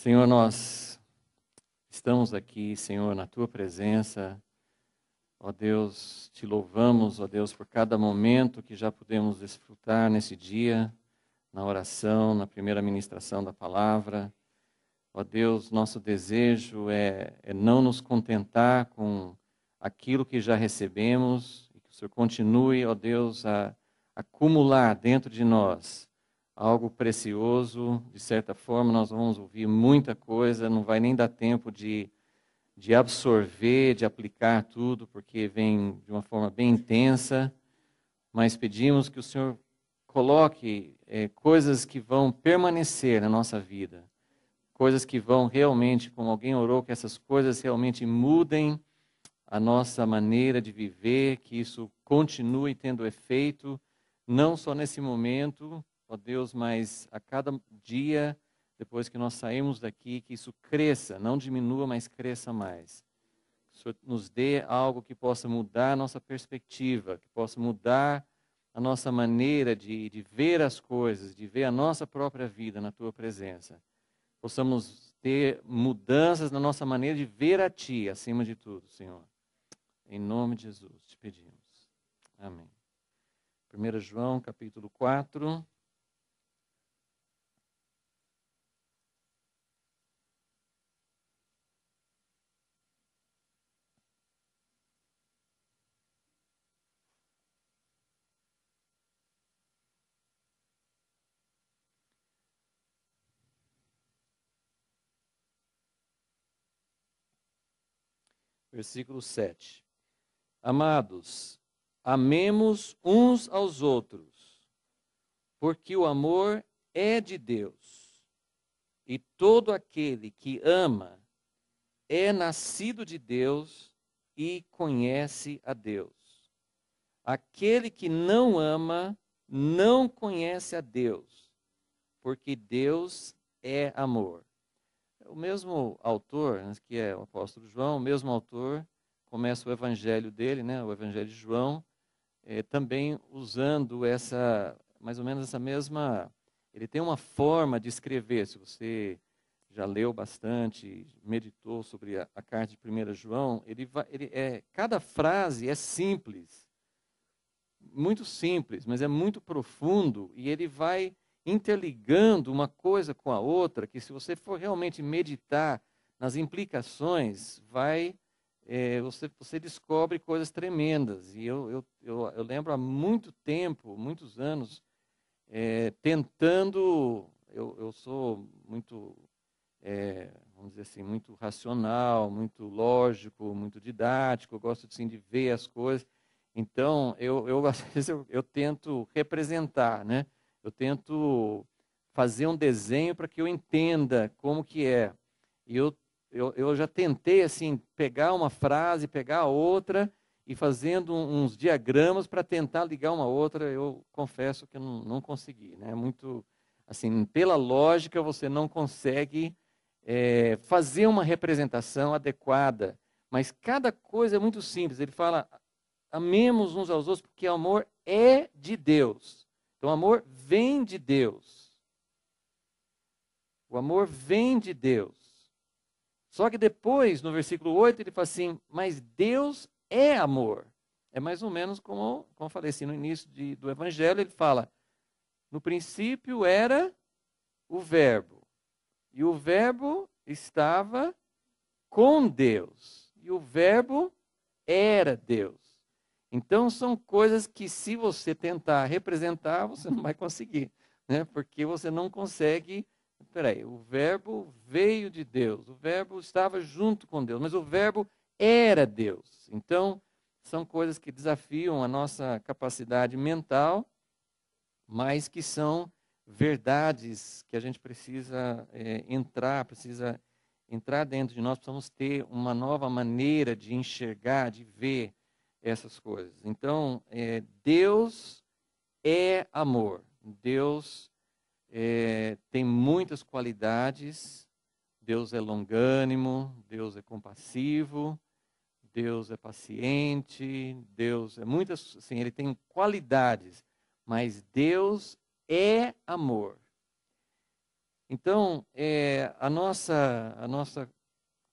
Senhor, nós estamos aqui, Senhor, na tua presença. Ó Deus, te louvamos, ó Deus, por cada momento que já pudemos desfrutar nesse dia, na oração, na primeira ministração da palavra. Ó Deus, nosso desejo é, é não nos contentar com aquilo que já recebemos e que o Senhor continue, ó Deus, a acumular dentro de nós algo precioso, de certa forma, nós vamos ouvir muita coisa, não vai nem dar tempo de, de absorver, de aplicar tudo, porque vem de uma forma bem intensa, mas pedimos que o Senhor coloque é, coisas que vão permanecer na nossa vida, coisas que vão realmente, como alguém orou, que essas coisas realmente mudem a nossa maneira de viver, que isso continue tendo efeito, não só nesse momento, ó Deus, mas a cada dia depois que nós saímos daqui, que isso cresça, não diminua, mas cresça mais. Que o Senhor nos dê algo que possa mudar a nossa perspectiva, que possa mudar a nossa maneira de, de ver as coisas, de ver a nossa própria vida na tua presença. Possamos ter mudanças na nossa maneira de ver a Ti, acima de tudo, Senhor. Em nome de Jesus te pedimos. Amém. 1 João capítulo 4. versículo 7. Amados, amemos uns aos outros, porque o amor é de Deus. E todo aquele que ama é nascido de Deus e conhece a Deus. Aquele que não ama não conhece a Deus, porque Deus é amor. O mesmo autor, né, que é o apóstolo João, o mesmo autor, começa o evangelho dele, né, o evangelho de João, é, também usando essa, mais ou menos essa mesma. Ele tem uma forma de escrever, se você já leu bastante, meditou sobre a, a carta de 1 João, ele, vai, ele é, cada frase é simples, muito simples, mas é muito profundo, e ele vai interligando uma coisa com a outra, que se você for realmente meditar nas implicações, vai é, você, você descobre coisas tremendas. E eu, eu, eu, eu lembro há muito tempo, muitos anos, é, tentando. Eu, eu sou muito, é, vamos dizer assim, muito racional, muito lógico, muito didático, eu gosto assim, de ver as coisas. Então, eu, eu, às vezes eu, eu tento representar, né? Eu tento fazer um desenho para que eu entenda como que é. E eu, eu, eu já tentei, assim, pegar uma frase, pegar outra e fazendo uns diagramas para tentar ligar uma outra, eu confesso que não, não consegui. Né? É muito, assim, pela lógica, você não consegue é, fazer uma representação adequada. Mas cada coisa é muito simples. Ele fala, amemos uns aos outros, porque o amor é de Deus. Então, o amor vem de Deus. O amor vem de Deus. Só que depois, no versículo 8, ele fala assim: Mas Deus é amor. É mais ou menos como, como eu falei assim, no início de, do Evangelho, ele fala: No princípio era o Verbo, e o Verbo estava com Deus, e o Verbo era Deus. Então, são coisas que, se você tentar representar, você não vai conseguir, né? porque você não consegue. Peraí, o Verbo veio de Deus, o Verbo estava junto com Deus, mas o Verbo era Deus. Então, são coisas que desafiam a nossa capacidade mental, mas que são verdades que a gente precisa é, entrar, precisa entrar dentro de nós, precisamos ter uma nova maneira de enxergar, de ver essas coisas. Então, é, Deus é amor. Deus é, tem muitas qualidades. Deus é longânimo, Deus é compassivo, Deus é paciente, Deus é muitas, Sim, ele tem qualidades, mas Deus é amor. Então, é, a nossa a nossa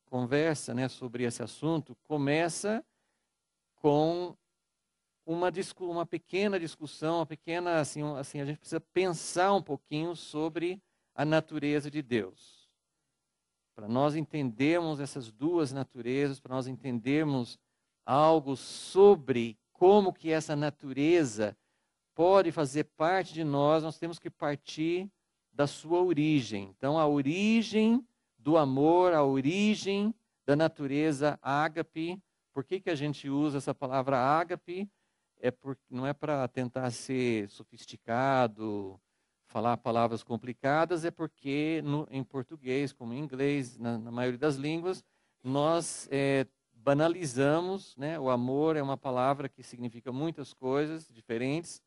conversa, né, sobre esse assunto começa com uma, uma pequena discussão, uma pequena assim, assim, a gente precisa pensar um pouquinho sobre a natureza de Deus. Para nós entendermos essas duas naturezas, para nós entendermos algo sobre como que essa natureza pode fazer parte de nós, nós temos que partir da sua origem. Então, a origem do amor, a origem da natureza ágape, por que, que a gente usa essa palavra ágape? É porque não é para tentar ser sofisticado, falar palavras complicadas, é porque no, em português, como em inglês, na, na maioria das línguas, nós é, banalizamos, né? O amor é uma palavra que significa muitas coisas diferentes.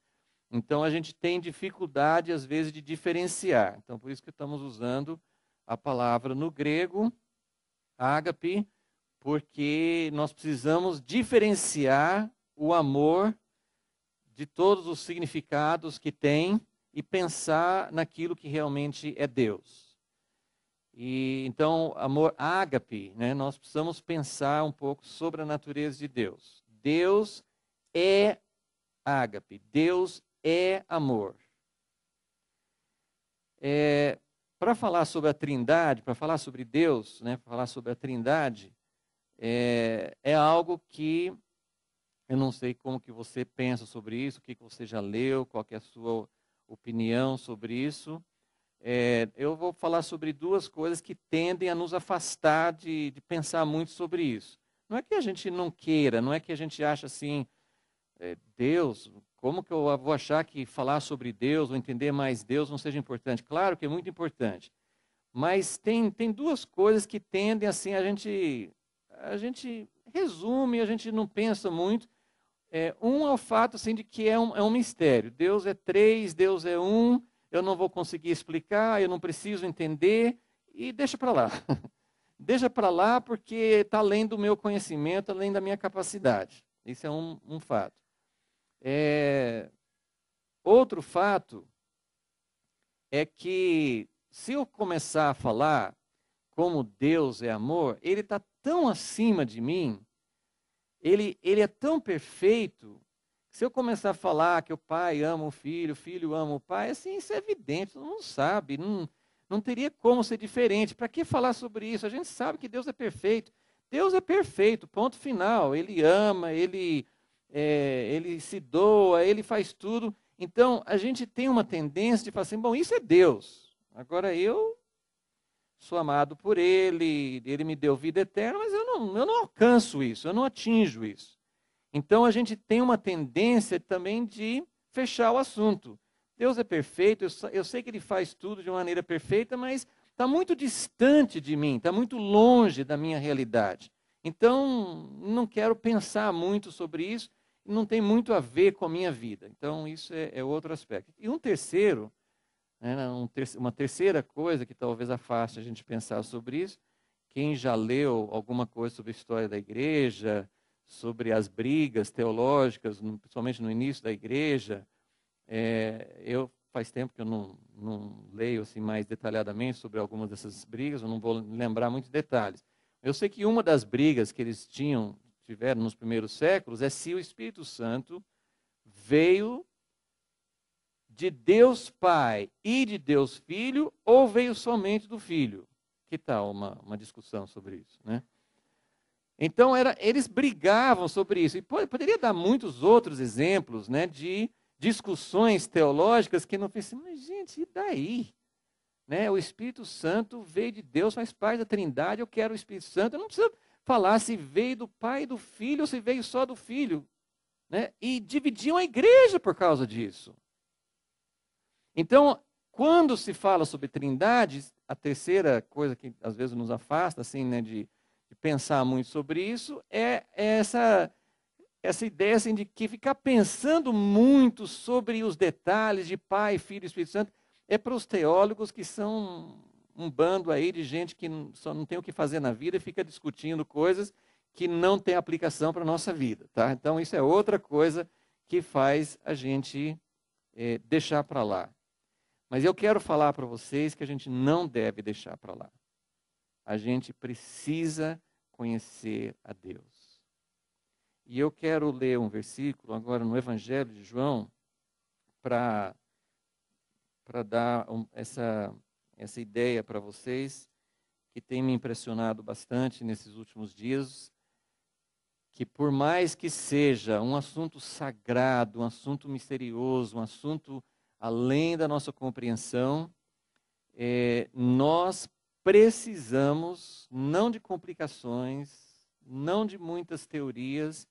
Então a gente tem dificuldade às vezes de diferenciar. Então por isso que estamos usando a palavra no grego ágape porque nós precisamos diferenciar o amor de todos os significados que tem e pensar naquilo que realmente é Deus. E então, amor ágape, né, nós precisamos pensar um pouco sobre a natureza de Deus. Deus é ágape, Deus é amor. É, para falar sobre a Trindade, para falar sobre Deus, né, para falar sobre a Trindade, é, é algo que eu não sei como que você pensa sobre isso, o que, que você já leu, qual é a sua opinião sobre isso. É, eu vou falar sobre duas coisas que tendem a nos afastar de, de, pensar muito sobre isso. Não é que a gente não queira, não é que a gente acha assim, é, Deus, como que eu vou achar que falar sobre Deus ou entender mais Deus não seja importante? Claro que é muito importante. Mas tem, tem duas coisas que tendem assim a gente a gente resume, a gente não pensa muito. É, um é o fato assim, de que é um, é um mistério. Deus é três, Deus é um, eu não vou conseguir explicar, eu não preciso entender, e deixa para lá. deixa para lá porque está além do meu conhecimento, além da minha capacidade. Isso é um, um fato. É... Outro fato é que se eu começar a falar como Deus é amor, ele está tão acima de mim, ele, ele é tão perfeito, se eu começar a falar que o pai ama o filho, o filho ama o pai, assim, isso é evidente, todo mundo sabe, não, não teria como ser diferente. Para que falar sobre isso? A gente sabe que Deus é perfeito. Deus é perfeito, ponto final. Ele ama, ele, é, ele se doa, ele faz tudo. Então, a gente tem uma tendência de falar assim: bom, isso é Deus. Agora eu sou amado por Ele, Ele me deu vida eterna, mas eu não, eu não alcanço isso, eu não atinjo isso. Então a gente tem uma tendência também de fechar o assunto. Deus é perfeito, eu, eu sei que Ele faz tudo de uma maneira perfeita, mas está muito distante de mim, está muito longe da minha realidade. Então, não quero pensar muito sobre isso, não tem muito a ver com a minha vida. Então, isso é, é outro aspecto. E um terceiro né, uma terceira coisa que talvez afaste a gente pensar sobre isso, quem já leu alguma coisa sobre a história da igreja, sobre as brigas teológicas, principalmente no início da igreja, é, eu faz tempo que eu não, não leio assim mais detalhadamente sobre algumas dessas brigas, eu não vou lembrar muitos detalhes. Eu sei que uma das brigas que eles tinham tiveram nos primeiros séculos é se o Espírito Santo veio de Deus Pai e de Deus Filho ou veio somente do Filho? Que tal uma, uma discussão sobre isso, né? Então, era, eles brigavam sobre isso. E poderia dar muitos outros exemplos né, de discussões teológicas que não pensam, assim, mas gente, e daí? Né, o Espírito Santo veio de Deus, faz parte da Trindade, eu quero o Espírito Santo. Eu não preciso falar se veio do Pai e do Filho ou se veio só do Filho. Né? E dividiam a igreja por causa disso. Então, quando se fala sobre trindade, a terceira coisa que às vezes nos afasta assim, né, de, de pensar muito sobre isso é, é essa essa ideia assim, de que ficar pensando muito sobre os detalhes de Pai, Filho e Espírito Santo é para os teólogos que são um bando aí de gente que só não tem o que fazer na vida e fica discutindo coisas que não tem aplicação para a nossa vida. Tá? Então, isso é outra coisa que faz a gente é, deixar para lá. Mas eu quero falar para vocês que a gente não deve deixar para lá. A gente precisa conhecer a Deus. E eu quero ler um versículo agora no Evangelho de João para para dar essa essa ideia para vocês que tem me impressionado bastante nesses últimos dias, que por mais que seja um assunto sagrado, um assunto misterioso, um assunto além da nossa compreensão, é, nós precisamos não de complicações, não de muitas teorias,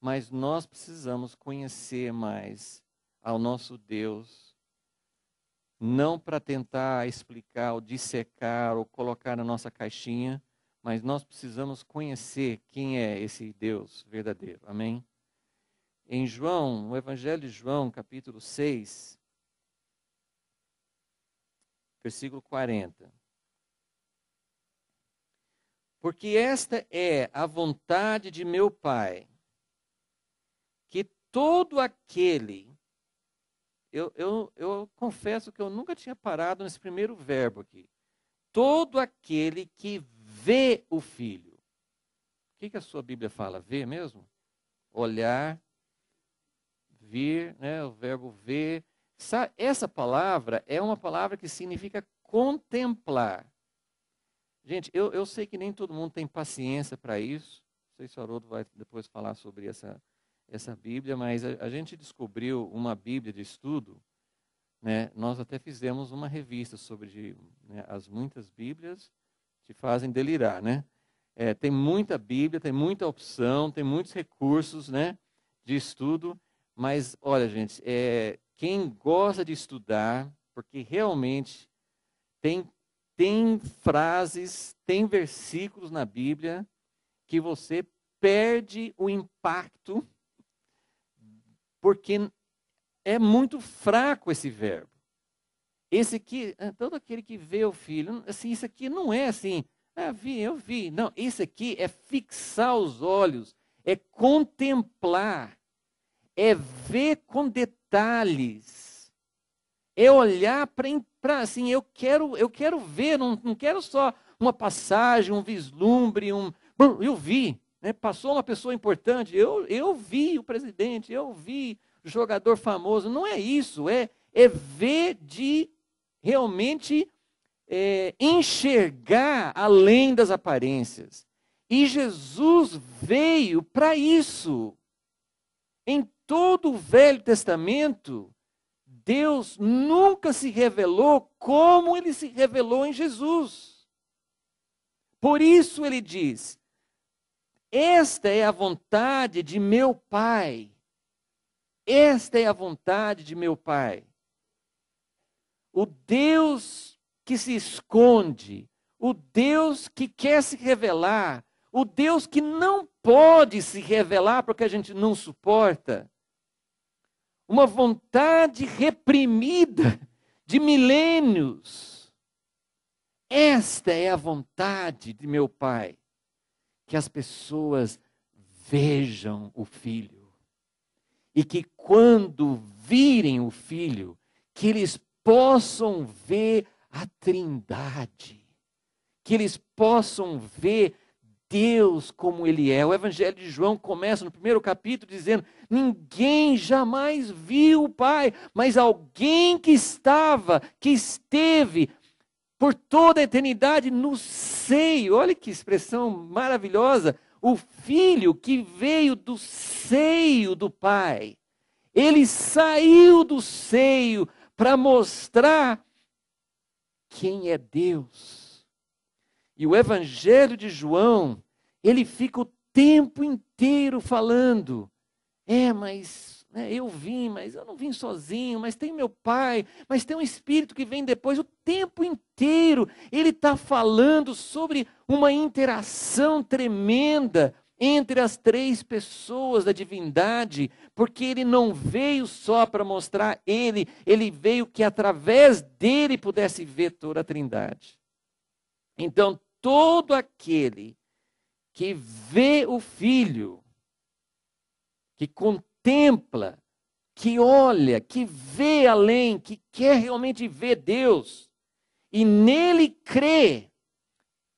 mas nós precisamos conhecer mais ao nosso Deus, não para tentar explicar ou dissecar ou colocar na nossa caixinha, mas nós precisamos conhecer quem é esse Deus verdadeiro. Amém? Em João, no Evangelho de João, capítulo 6, versículo 40. Porque esta é a vontade de meu Pai, que todo aquele. Eu, eu, eu confesso que eu nunca tinha parado nesse primeiro verbo aqui. Todo aquele que vê o Filho. O que, que a sua Bíblia fala? Ver mesmo? Olhar, vir, né? o verbo ver, essa palavra é uma palavra que significa contemplar. Gente, eu, eu sei que nem todo mundo tem paciência para isso. Não sei se o Haroldo vai depois falar sobre essa, essa Bíblia, mas a, a gente descobriu uma Bíblia de estudo. Né? Nós até fizemos uma revista sobre né, as muitas Bíblias que fazem delirar, né? É, tem muita Bíblia, tem muita opção, tem muitos recursos, né, de estudo. Mas olha, gente, é, quem gosta de estudar, porque realmente tem, tem frases, tem versículos na Bíblia que você perde o impacto, porque é muito fraco esse verbo. Esse aqui, é todo aquele que vê o filho, assim, isso aqui não é assim, ah, vi, eu vi. Não, isso aqui é fixar os olhos, é contemplar, é ver com detalhes, é olhar para assim, eu quero, eu quero ver, não, não quero só uma passagem, um vislumbre, um. Eu vi, né? passou uma pessoa importante, eu, eu vi o presidente, eu vi o jogador famoso. Não é isso, é, é ver de realmente é, enxergar além das aparências. E Jesus veio para isso. Em então, todo o Velho Testamento, Deus nunca se revelou como ele se revelou em Jesus. Por isso ele diz: Esta é a vontade de meu Pai. Esta é a vontade de meu Pai. O Deus que se esconde, o Deus que quer se revelar, o Deus que não pode se revelar porque a gente não suporta, uma vontade reprimida de milênios. Esta é a vontade de meu Pai, que as pessoas vejam o Filho. E que quando virem o Filho, que eles possam ver a Trindade, que eles possam ver Deus como ele é. O Evangelho de João começa no primeiro capítulo dizendo: Ninguém jamais viu o Pai, mas alguém que estava, que esteve por toda a eternidade no seio. Olha que expressão maravilhosa! O Filho que veio do seio do Pai. Ele saiu do seio para mostrar quem é Deus e o Evangelho de João, ele fica o tempo inteiro falando: é, mas né, eu vim, mas eu não vim sozinho, mas tem meu pai, mas tem um espírito que vem depois. O tempo inteiro ele está falando sobre uma interação tremenda entre as três pessoas da divindade, porque ele não veio só para mostrar ele, ele veio que através dele pudesse ver toda a trindade. Então, todo aquele que vê o filho, que contempla, que olha, que vê além, que quer realmente ver Deus e nele crê,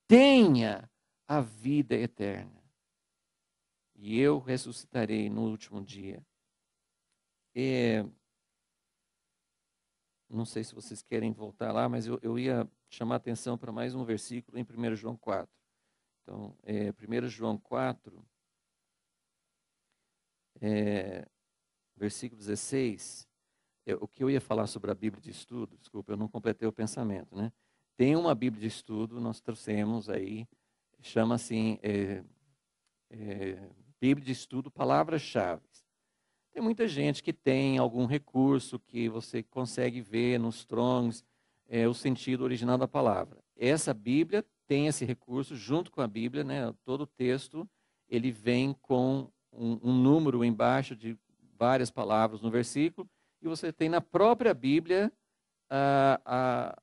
tenha a vida eterna. E eu ressuscitarei no último dia. É... Não sei se vocês querem voltar lá, mas eu, eu ia chamar a atenção para mais um versículo em 1 João 4. Então, é, 1 João 4, é, versículo 16, é, o que eu ia falar sobre a Bíblia de estudo, desculpa, eu não completei o pensamento, né? Tem uma Bíblia de estudo, nós trouxemos aí, chama assim, é, é Bíblia de estudo, palavras-chave. Tem muita gente que tem algum recurso que você consegue ver nos trons é, o sentido original da palavra. Essa Bíblia tem esse recurso, junto com a Bíblia, né, todo o texto, ele vem com um, um número embaixo de várias palavras no versículo, e você tem na própria Bíblia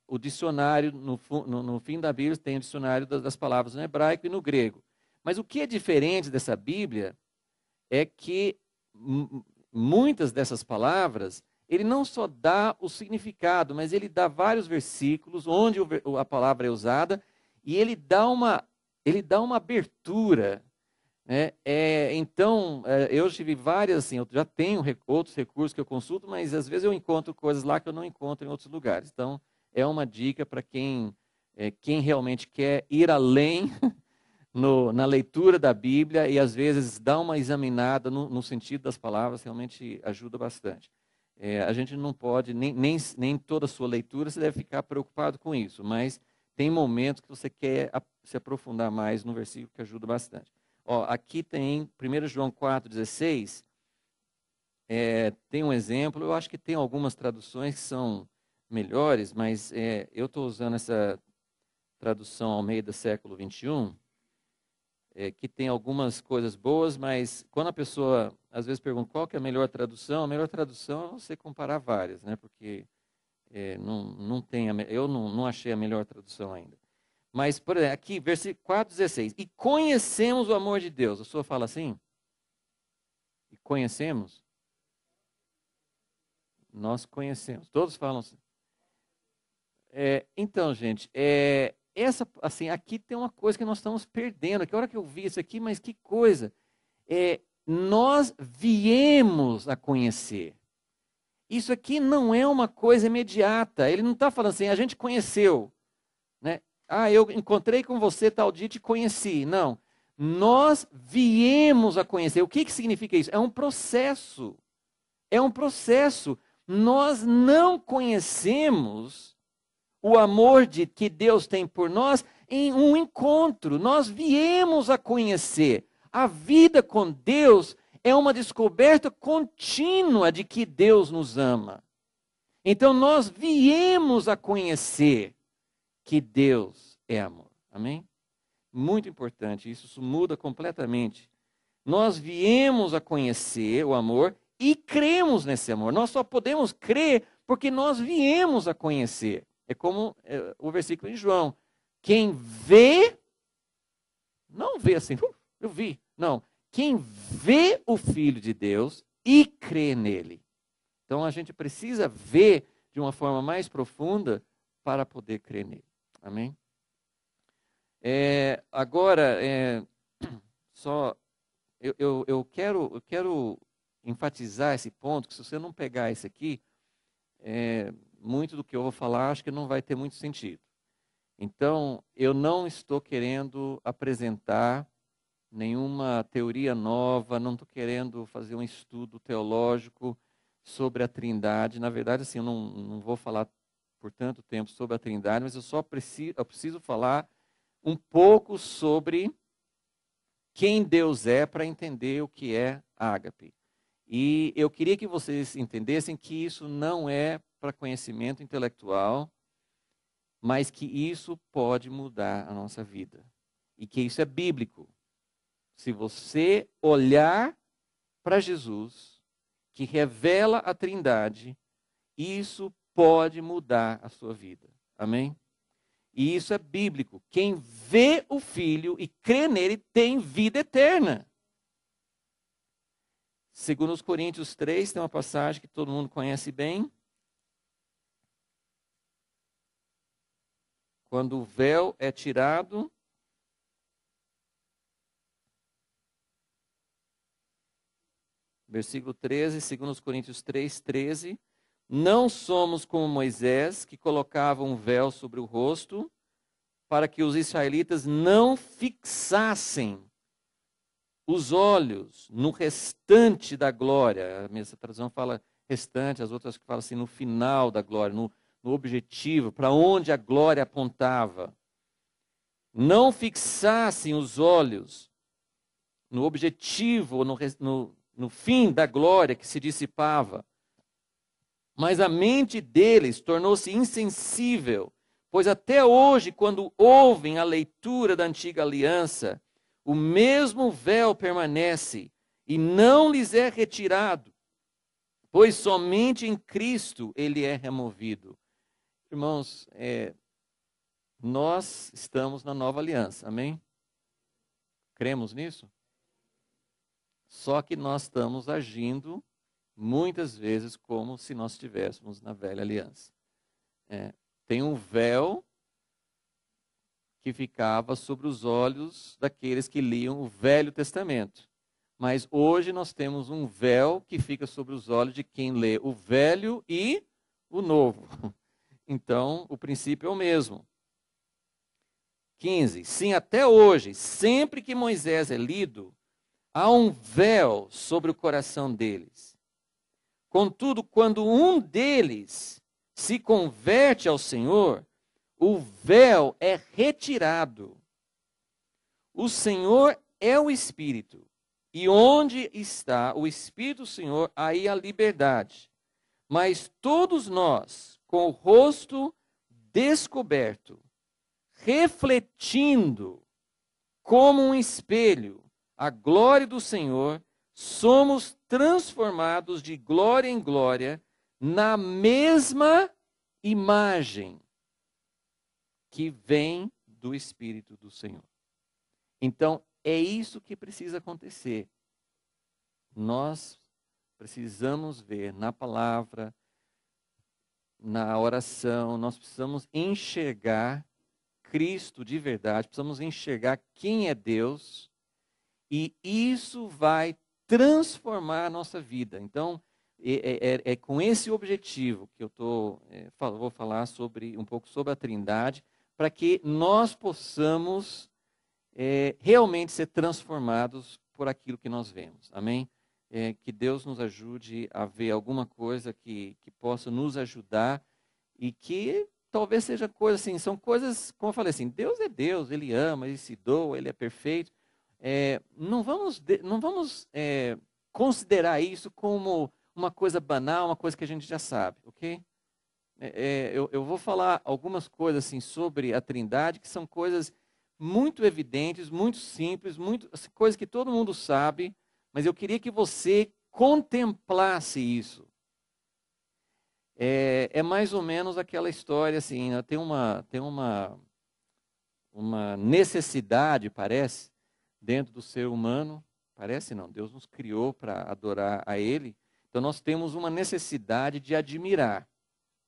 o dicionário, no, no, no, fim da Bíblia, tem o dicionário das, das, palavras no hebraico e no grego. Mas o que é diferente dessa Bíblia é que muitas dessas palavras ele não só dá o significado, mas ele dá vários versículos onde a palavra é usada e ele dá uma, ele dá uma abertura. Né? É, então, é, eu tive várias, assim, eu já tenho outros recursos que eu consulto, mas às vezes eu encontro coisas lá que eu não encontro em outros lugares. Então, é uma dica para quem, é, quem realmente quer ir além no, na leitura da Bíblia e às vezes dá uma examinada no, no sentido das palavras, realmente ajuda bastante. É, a gente não pode, nem, nem, nem toda a sua leitura você deve ficar preocupado com isso, mas tem momentos que você quer se aprofundar mais no versículo que ajuda bastante. Ó, aqui tem 1 João 4,16, é, tem um exemplo, eu acho que tem algumas traduções que são melhores, mas é, eu estou usando essa tradução Almeida século 21, é, que tem algumas coisas boas, mas quando a pessoa às vezes pergunta qual que é a melhor tradução, a melhor tradução é você comparar várias, né? Porque é, não, não tem a, eu não, não achei a melhor tradução ainda. Mas, por exemplo, aqui, versículo 4,16. E conhecemos o amor de Deus. A sua fala assim? E conhecemos? Nós conhecemos. Todos falam assim. É, então, gente, é, essa, assim, aqui tem uma coisa que nós estamos perdendo. Que hora que eu vi isso aqui, mas que coisa. É, nós viemos a conhecer. Isso aqui não é uma coisa imediata. Ele não está falando assim, a gente conheceu. Né? Ah, eu encontrei com você tal dia e te conheci. Não. Nós viemos a conhecer. O que, que significa isso? É um processo. É um processo. Nós não conhecemos o amor de que Deus tem por nós em um encontro. Nós viemos a conhecer. A vida com Deus é uma descoberta contínua de que Deus nos ama. Então nós viemos a conhecer que Deus é amor. Amém? Muito importante, isso, isso muda completamente. Nós viemos a conhecer o amor e cremos nesse amor. Nós só podemos crer porque nós viemos a conhecer. É como é, o versículo em João. Quem vê, não vê assim, eu vi. Não. Quem vê o Filho de Deus e crê nele. Então a gente precisa ver de uma forma mais profunda para poder crer nele. Amém? É, agora, é, só eu, eu, eu, quero, eu quero enfatizar esse ponto, que se você não pegar esse aqui, é, muito do que eu vou falar acho que não vai ter muito sentido. Então, eu não estou querendo apresentar nenhuma teoria nova, não estou querendo fazer um estudo teológico sobre a Trindade. Na verdade, assim, eu não, não vou falar por tanto tempo sobre a Trindade, mas eu só preciso, eu preciso falar um pouco sobre quem Deus é para entender o que é ágape. E eu queria que vocês entendessem que isso não é para conhecimento intelectual, mas que isso pode mudar a nossa vida. E que isso é bíblico. Se você olhar para Jesus, que revela a Trindade, isso pode mudar a sua vida. Amém? E isso é bíblico. Quem vê o Filho e crê nele tem vida eterna. Segundo os Coríntios 3, tem uma passagem que todo mundo conhece bem. Quando o véu é tirado, versículo 13, segundo os Coríntios 3, 13, não somos como Moisés, que colocava um véu sobre o rosto, para que os israelitas não fixassem os olhos no restante da glória. A minha tradução fala restante, as outras falam assim, no final da glória, no, no objetivo, para onde a glória apontava. Não fixassem os olhos no objetivo, no, no, no fim da glória que se dissipava. Mas a mente deles tornou-se insensível, pois até hoje, quando ouvem a leitura da antiga aliança, o mesmo véu permanece e não lhes é retirado, pois somente em Cristo ele é removido. Irmãos, é, nós estamos na nova aliança, amém? Cremos nisso? Só que nós estamos agindo muitas vezes como se nós estivéssemos na velha aliança. É, tem um véu que ficava sobre os olhos daqueles que liam o Velho Testamento. Mas hoje nós temos um véu que fica sobre os olhos de quem lê o Velho e o Novo. Então, o princípio é o mesmo. 15. Sim, até hoje, sempre que Moisés é lido, há um véu sobre o coração deles. Contudo, quando um deles se converte ao Senhor, o véu é retirado. O Senhor é o Espírito, e onde está o Espírito do Senhor, aí a liberdade. Mas todos nós, com o rosto descoberto, refletindo como um espelho a glória do Senhor, somos transformados de glória em glória na mesma imagem que vem do Espírito do Senhor. Então, é isso que precisa acontecer. Nós precisamos ver na palavra, na oração, nós precisamos enxergar Cristo de verdade, precisamos enxergar quem é Deus, e isso vai transformar a nossa vida. Então, é, é, é, é com esse objetivo que eu tô, é, vou falar sobre um pouco sobre a Trindade, para que nós possamos é, realmente ser transformados por aquilo que nós vemos. Amém? é, que Deus nos ajude a ver alguma coisa que, que possa nos ajudar e que talvez seja coisa assim, são coisas, como eu falei assim, Deus é Deus, Ele ama, Ele se doa, Ele é perfeito. É, não vamos, não vamos é, considerar isso como uma coisa banal, uma coisa que a gente já sabe, ok? É, é, eu, eu vou falar algumas coisas assim sobre a Trindade que são coisas muito evidentes, muito simples, muito assim, coisas que todo mundo sabe, mas eu queria que você contemplasse isso. É, é mais ou menos aquela história assim, né? tem uma tem uma uma necessidade, parece, dentro do ser humano, parece não, Deus nos criou para adorar a ele. Então nós temos uma necessidade de admirar.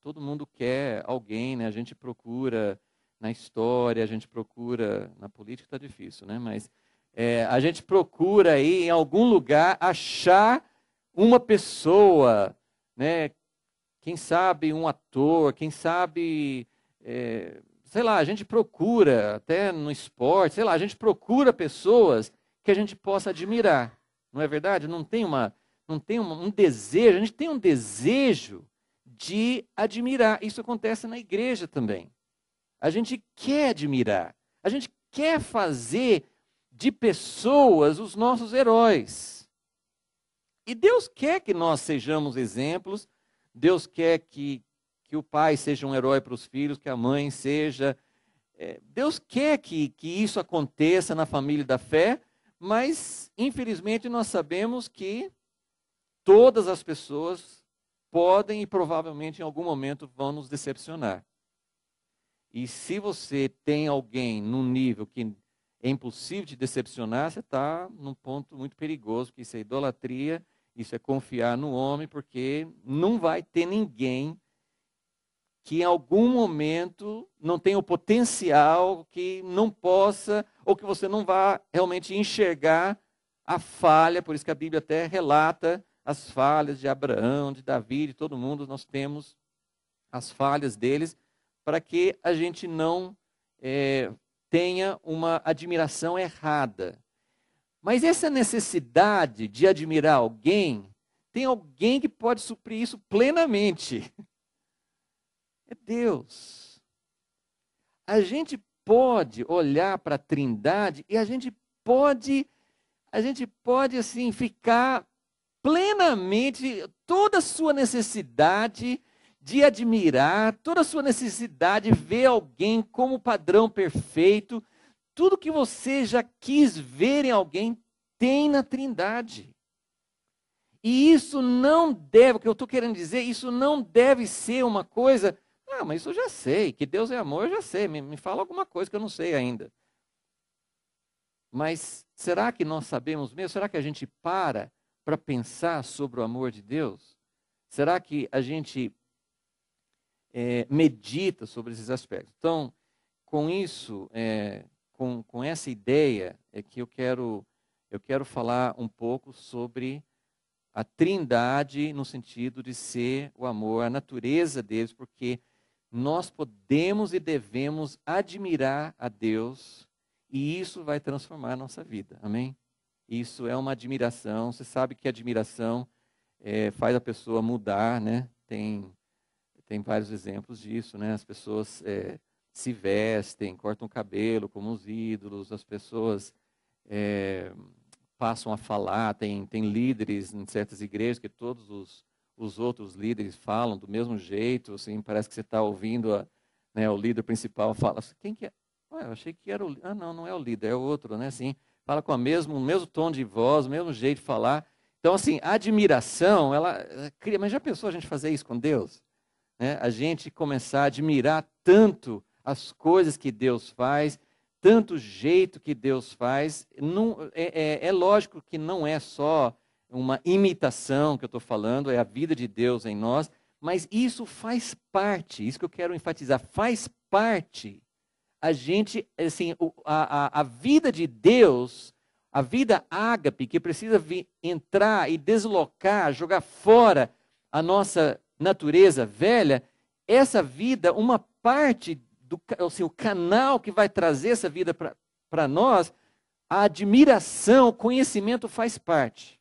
Todo mundo quer alguém, né? A gente procura na história, a gente procura na política está difícil, né? Mas é, a gente procura aí em algum lugar achar uma pessoa, né? Quem sabe um ator, quem sabe, é, sei lá, a gente procura até no esporte, sei lá, a gente procura pessoas que a gente possa admirar, não é verdade? Não tem uma, não tem uma, um desejo, a gente tem um desejo de admirar. Isso acontece na igreja também. A gente quer admirar, a gente quer fazer de pessoas os nossos heróis. E Deus quer que nós sejamos exemplos, Deus quer que, que o pai seja um herói para os filhos, que a mãe seja. É, Deus quer que, que isso aconteça na família da fé, mas infelizmente nós sabemos que todas as pessoas podem e provavelmente em algum momento vão nos decepcionar. E se você tem alguém num nível que é impossível te decepcionar, você está num ponto muito perigoso, que isso é idolatria, isso é confiar no homem, porque não vai ter ninguém que em algum momento não tenha o potencial, que não possa, ou que você não vá realmente enxergar a falha, por isso que a Bíblia até relata as falhas de Abraão, de Davi, de todo mundo, nós temos as falhas deles, para que a gente não é, tenha uma admiração errada. Mas essa necessidade de admirar alguém, tem alguém que pode suprir isso plenamente. É Deus. A gente pode olhar para a Trindade e a gente pode a gente pode assim ficar plenamente toda a sua necessidade de admirar, toda a sua necessidade de ver alguém como padrão perfeito, tudo que você já quis ver em alguém tem na Trindade. E isso não deve, o que eu estou querendo dizer, isso não deve ser uma coisa. Ah, mas isso eu já sei, que Deus é amor, eu já sei, me, me fala alguma coisa que eu não sei ainda. Mas será que nós sabemos mesmo? Será que a gente para para pensar sobre o amor de Deus? Será que a gente é, medita sobre esses aspectos. Então, com isso, é, com, com essa ideia, é que eu quero, eu quero falar um pouco sobre a trindade no sentido de ser o amor, a natureza deles, porque nós podemos e devemos admirar a Deus e isso vai transformar a nossa vida, amém? Isso é uma admiração, você sabe que admiração é, faz a pessoa mudar, né? Tem tem vários exemplos disso, né? As pessoas é, se vestem, cortam o cabelo como os ídolos, as pessoas é, passam a falar, tem, tem líderes em certas igrejas que todos os, os outros líderes falam do mesmo jeito, assim, parece que você está ouvindo a, né, o líder principal fala, assim, quem que é? Ué, eu achei que era o Ah, não, não é o líder, é o outro, né? Assim, fala com a mesmo, o mesmo tom de voz, o mesmo jeito de falar. Então, assim, a admiração, ela eh, cria. Mas já pensou a gente fazer isso com Deus? né, a gente começar a admirar tanto as coisas que Deus faz, tanto o jeito que Deus faz. Não, é, é, é lógico que não é só uma imitação que eu estou falando, é a vida de Deus em nós, mas isso faz parte, isso que eu quero enfatizar, faz parte. A gente, assim, a, a, a vida de Deus, a vida ágape, que precisa vir, entrar e deslocar, jogar fora a nossa natureza velha, essa vida, uma parte, do, assim, o canal que vai trazer essa vida para nós, a admiração, o conhecimento faz parte.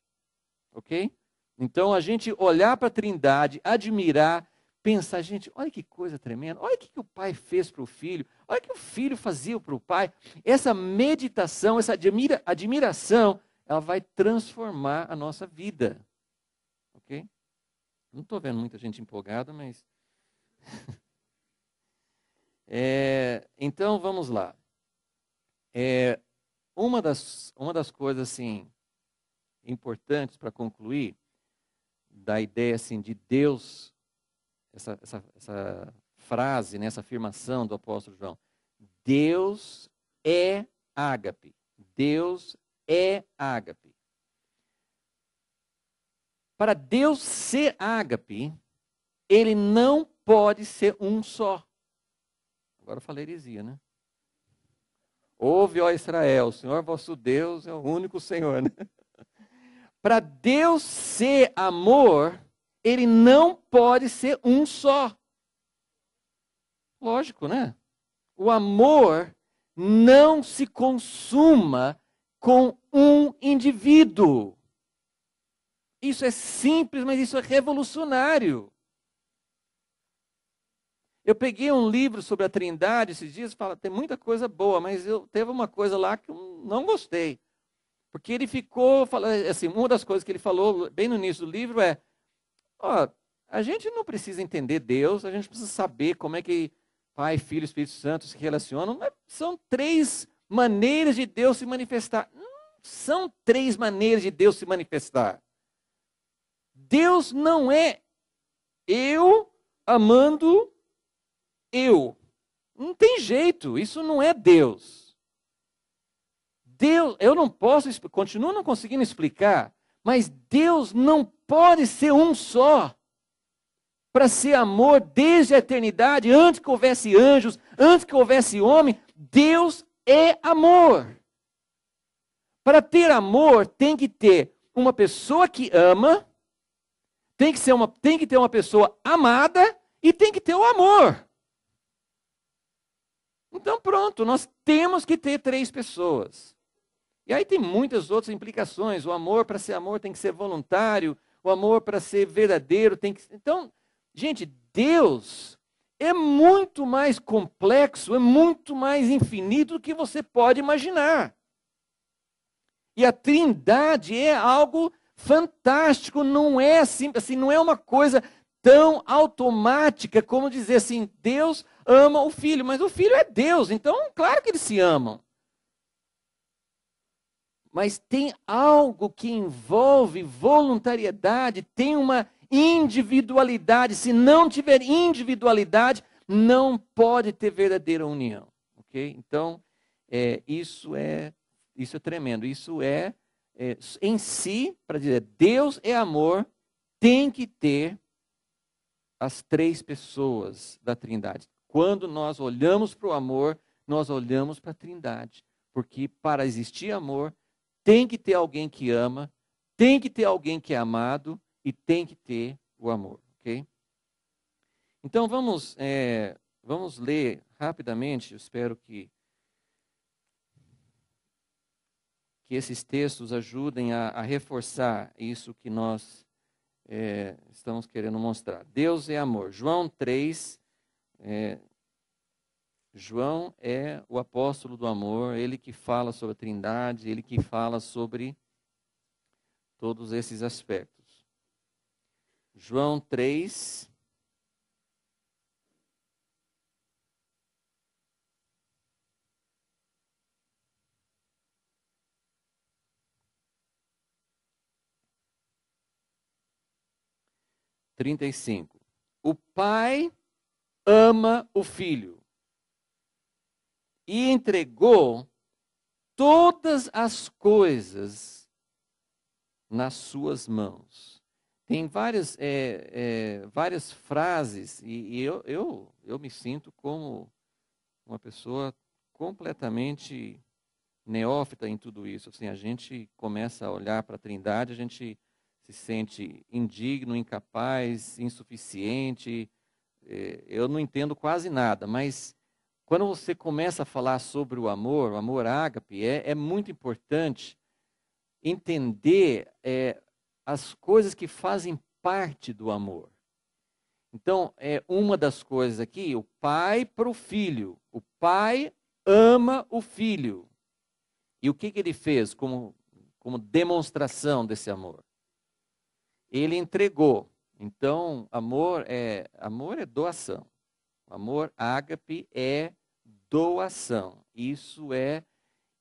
Ok? Então, a gente olhar para a Trindade, admirar, pensar, gente, olha que coisa tremenda, olha o que, que o pai fez para o filho, olha o que o filho fazia para o pai. Essa meditação, essa admira, admiração, ela vai transformar a nossa vida. Não estou vendo muita gente empolgada, mas. é, então, vamos lá. É, uma, das, uma das coisas assim, importantes para concluir, da ideia assim, de Deus, essa, essa, essa frase, né, essa afirmação do apóstolo João: Deus é ágape. Deus é ágape. Para Deus ser ágape, ele não pode ser um só. Agora eu falei heresia, né? Ouve, ó Israel, o Senhor vosso Deus é o único Senhor, né? Para Deus ser amor, ele não pode ser um só. Lógico, né? O amor não se consuma com um indivíduo. Isso é simples, mas isso é revolucionário. Eu peguei um livro sobre a Trindade esses dias, fala, tem muita coisa boa, mas eu teve uma coisa lá que eu não gostei. Porque ele ficou falando, assim, uma das coisas que ele falou bem no início do livro é: ó, a gente não precisa entender Deus, a gente precisa saber como é que Pai, Filho e Espírito Santo se relacionam. são três maneiras de Deus se manifestar. Não são três maneiras de Deus se manifestar. Deus não é eu amando eu. Não tem jeito, isso não é Deus. Deus, eu não posso, continuo não conseguindo explicar, mas Deus não pode ser um só para ser amor desde a eternidade, antes que houvesse anjos, antes que houvesse homem, Deus é amor. Para ter amor, tem que ter uma pessoa que ama tem que, ser uma, tem que ter uma pessoa amada e tem que ter o amor. Então, pronto, nós temos que ter três pessoas. E aí tem muitas outras implicações. O amor, para ser amor, tem que ser voluntário. O amor, para ser verdadeiro, tem que. Então, gente, Deus é muito mais complexo, é muito mais infinito do que você pode imaginar. E a trindade é algo fantástico não é assim, assim, não é uma coisa tão automática como dizer assim, Deus ama o filho, mas o filho é Deus, então claro que eles se amam. Mas tem algo que envolve voluntariedade, tem uma individualidade. Se não tiver individualidade, não pode ter verdadeira união, ok? Então, é, isso é isso é tremendo. Isso é é, em si, para dizer Deus é amor, tem que ter as três pessoas da Trindade. Quando nós olhamos para o amor, nós olhamos para a Trindade. Porque para existir amor, tem que ter alguém que ama, tem que ter alguém que é amado e tem que ter o amor, ok? Então vamos, é, vamos ler rapidamente, eu espero que que esses textos ajudem a, a reforçar isso que nós é, estamos querendo mostrar. Deus é amor. João 3, é, João é o apóstolo do amor, ele que fala sobre a trindade, ele que fala sobre todos esses aspectos. João 3, 35. O pai ama o filho e entregou todas as coisas nas suas mãos. Tem várias, é, é, várias frases, e, e eu, eu, eu me sinto como uma pessoa completamente neófita em tudo isso. Assim, a gente começa a olhar para a Trindade, a gente se sente indigno, incapaz, insuficiente. É, eu não entendo quase nada, mas quando você começa a falar sobre o amor, o amor ágape, é, é muito importante entender é, as coisas que fazem parte do amor. Então, é uma das coisas aqui, o pai para o filho. O pai ama o filho. E o que, que ele fez como, como demonstração desse amor? ele entregou. Então, amor é amor é doação. Amor ágape é doação. Isso é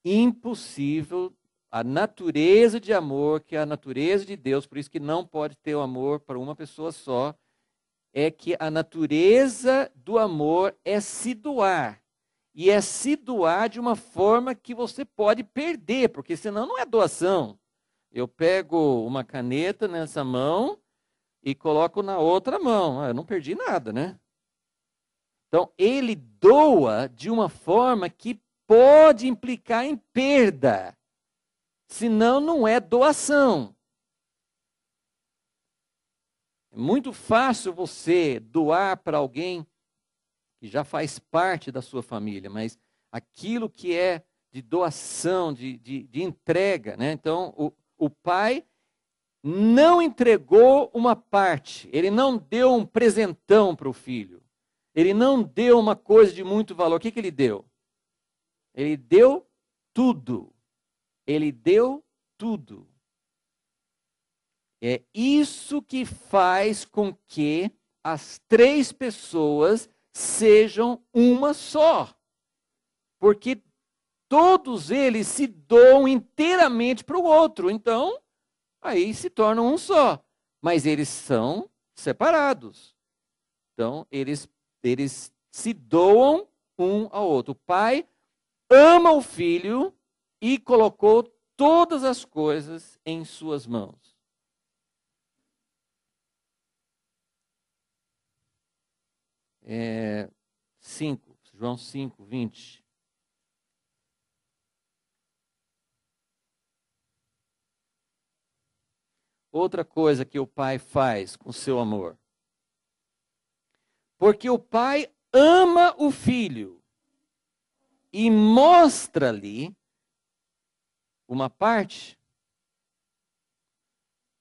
impossível a natureza de amor, que é a natureza de Deus, por isso que não pode ter o amor para uma pessoa só, é que a natureza do amor é se doar. E é se doar de uma forma que você pode perder, porque senão não é doação. Eu pego uma caneta nessa mão e coloco na outra mão. Ah, eu não perdi nada, né? Então, ele doa de uma forma que pode implicar em perda. Senão, não é doação. É muito fácil você doar para alguém que já faz parte da sua família, mas aquilo que é de doação, de, de, de entrega, né? Então, o, o pai não entregou uma parte, ele não deu um presentão para o filho, ele não deu uma coisa de muito valor. O que, que ele deu? Ele deu tudo. Ele deu tudo. É isso que faz com que as três pessoas sejam uma só. Porque todos eles se doam inteiramente para o outro. Então, aí se tornam um só. Mas eles são separados. Então, eles, eles se doam um ao outro. O pai ama o filho e colocou todas as coisas em suas mãos. É, 5, João 5, 20. Outra coisa que o Pai faz com seu amor. Porque o Pai ama o Filho e mostra-lhe uma parte.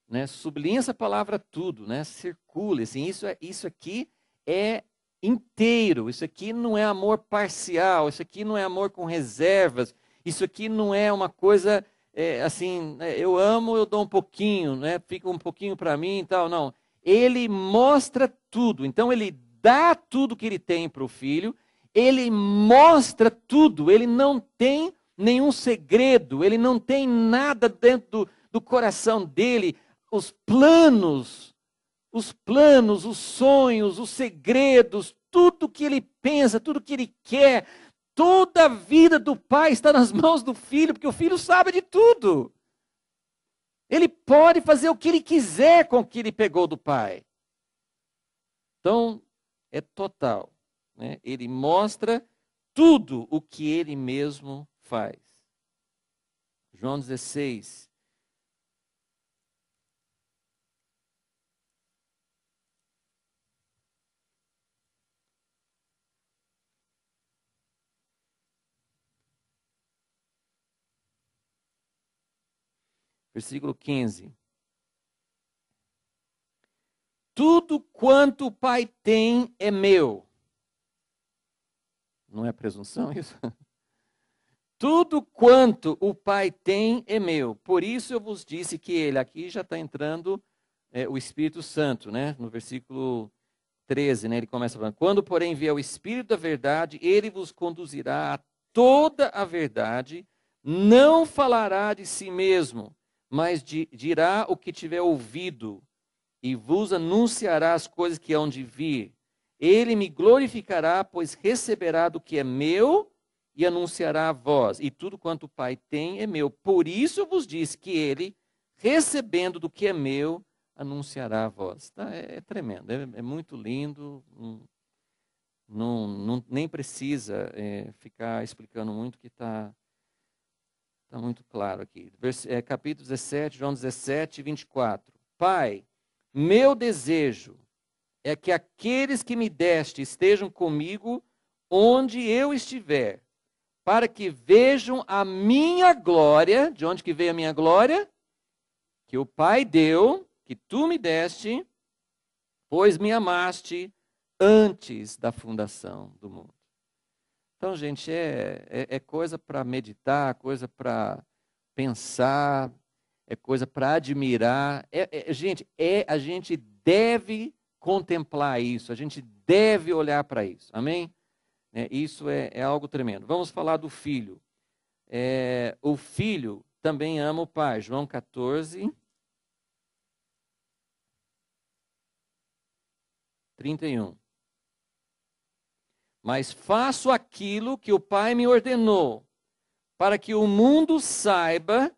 Né? Sublinha essa palavra tudo, né? circula. Assim, isso, é, isso aqui é inteiro, isso aqui não é amor parcial, isso aqui não é amor com reservas, isso aqui não é uma coisa é, assim, né, eu amo, eu dou um pouquinho, né? Fica um pouquinho para mim e tal, não. Ele mostra tudo. Então ele dá tudo que ele tem para o filho, ele mostra tudo, ele não tem nenhum segredo, ele não tem nada dentro do, do coração dele, os planos, os planos, os sonhos, os segredos, tudo que ele pensa, tudo que ele quer, Toda a vida do pai está nas mãos do filho, porque o filho sabe de tudo. Ele pode fazer o que ele quiser com o que ele pegou do pai. Então, é total. Né? Ele mostra tudo o que ele mesmo faz. João 16, versículo 15. Tudo quanto o Pai tem é meu. Não é presunção isso? Tudo quanto o Pai tem é meu. Por isso eu vos disse que ele, aqui já está entrando é, o Espírito Santo, né? No versículo 13, né? Ele começa falando: Quando, porém, vier o Espírito da Verdade, ele vos conduzirá a toda a verdade, não falará de si mesmo, mas dirá o que tiver ouvido, e vos anunciará as coisas que hão de vir. Ele me glorificará, pois receberá do que é meu e anunciará a vós. E tudo quanto o Pai tem é meu. Por isso vos diz que ele, recebendo do que é meu, anunciará a vós. Tá? É, é, tremendo, é, é, muito lindo. Hum, não, não nem precisa é, ficar explicando muito que está Está muito claro aqui. Vers, é, capítulo 17, João 17, 24. Pai, meu desejo é que aqueles que me deste estejam comigo onde eu estiver, para que vejam a minha glória, de onde que veio a minha glória? Que o Pai deu, que tu me deste, pois me amaste antes da fundação do mundo. Então, gente, é, é, é coisa para meditar, coisa para pensar, é coisa para admirar. É, é, gente, é a gente deve contemplar isso, a gente deve olhar para isso. Amém? É, isso é, é, algo tremendo. Vamos falar do filho. É, o filho também ama o pai. João 14, 31 mas faço aquilo que o Pai me ordenou, para que o mundo saiba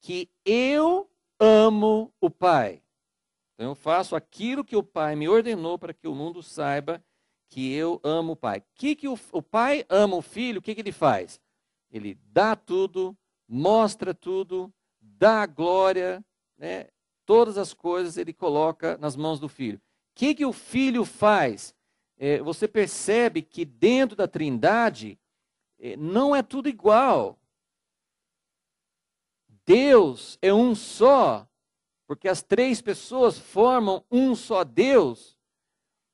que eu amo o Pai. Então eu faço aquilo que o Pai me ordenou para que o mundo saiba que eu amo o Pai. O que, que o, o Pai ama o Filho, o que, que ele faz? Ele dá tudo, mostra tudo, dá glória, né? todas as coisas ele coloca nas mãos do Filho. O que, que o Filho faz? É, você percebe que dentro da Trindade é, não é tudo igual. Deus é um só, porque as três pessoas formam um só Deus.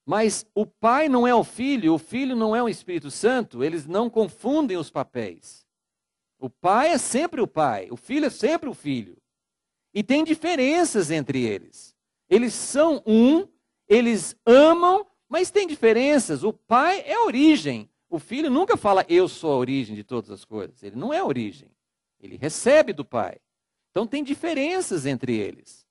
Mas o Pai não é o Filho, o Filho não é o Espírito Santo, eles não confundem os papéis. O Pai é sempre o Pai, o Filho é sempre o Filho. E tem diferenças entre eles. Eles são um, eles amam, mas tem diferenças. O pai é a origem. O filho nunca fala eu sou a origem de todas as coisas. Ele não é a origem. Ele recebe do pai. Então tem diferenças entre eles.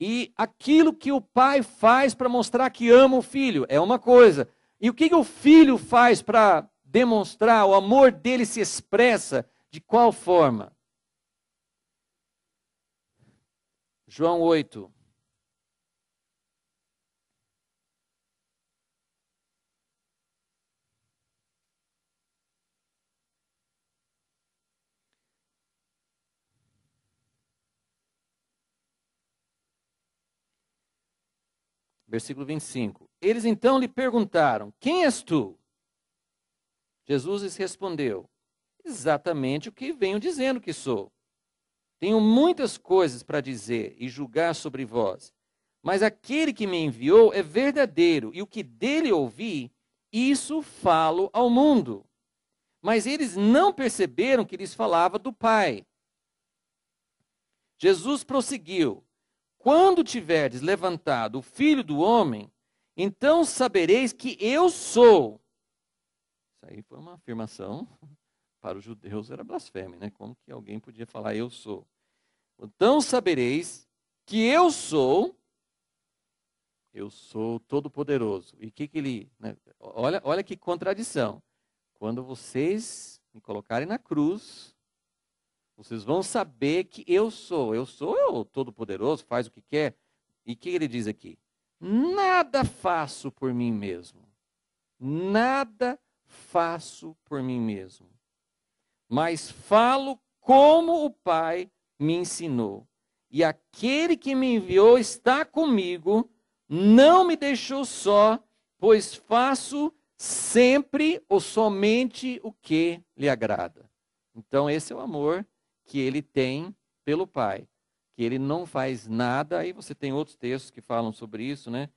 E aquilo que o pai faz para mostrar que ama o filho é uma coisa. E o que, que o filho faz para demonstrar o amor dele se expressa de qual forma? João 8, Versículo 25. Eles então lhe perguntaram: Quem és tu? Jesus lhes respondeu: Exatamente o que venho dizendo que sou. Tenho muitas coisas para dizer e julgar sobre vós, mas aquele que me enviou é verdadeiro, e o que dele ouvi, isso falo ao mundo. Mas eles não perceberam que lhes falava do Pai. Jesus prosseguiu: quando tiverdes levantado o filho do homem, então sabereis que eu sou. Isso aí foi uma afirmação. Para os judeus era blasfêmia, né? Como que alguém podia falar eu sou? Então sabereis que eu sou, eu sou todo-poderoso. E que, que ele. Né? Olha, olha que contradição. Quando vocês me colocarem na cruz, vocês vão saber que eu sou, eu sou eu, todo-poderoso, faz o que quer. E o que ele diz aqui? Nada faço por mim mesmo. Nada faço por mim mesmo. Mas falo como o Pai me ensinou. E aquele que me enviou está comigo, não me deixou só, pois faço sempre ou somente o que lhe agrada. Então, esse é o amor que ele tem pelo Pai, que ele não faz nada. Aí você tem outros textos que falam sobre isso, né?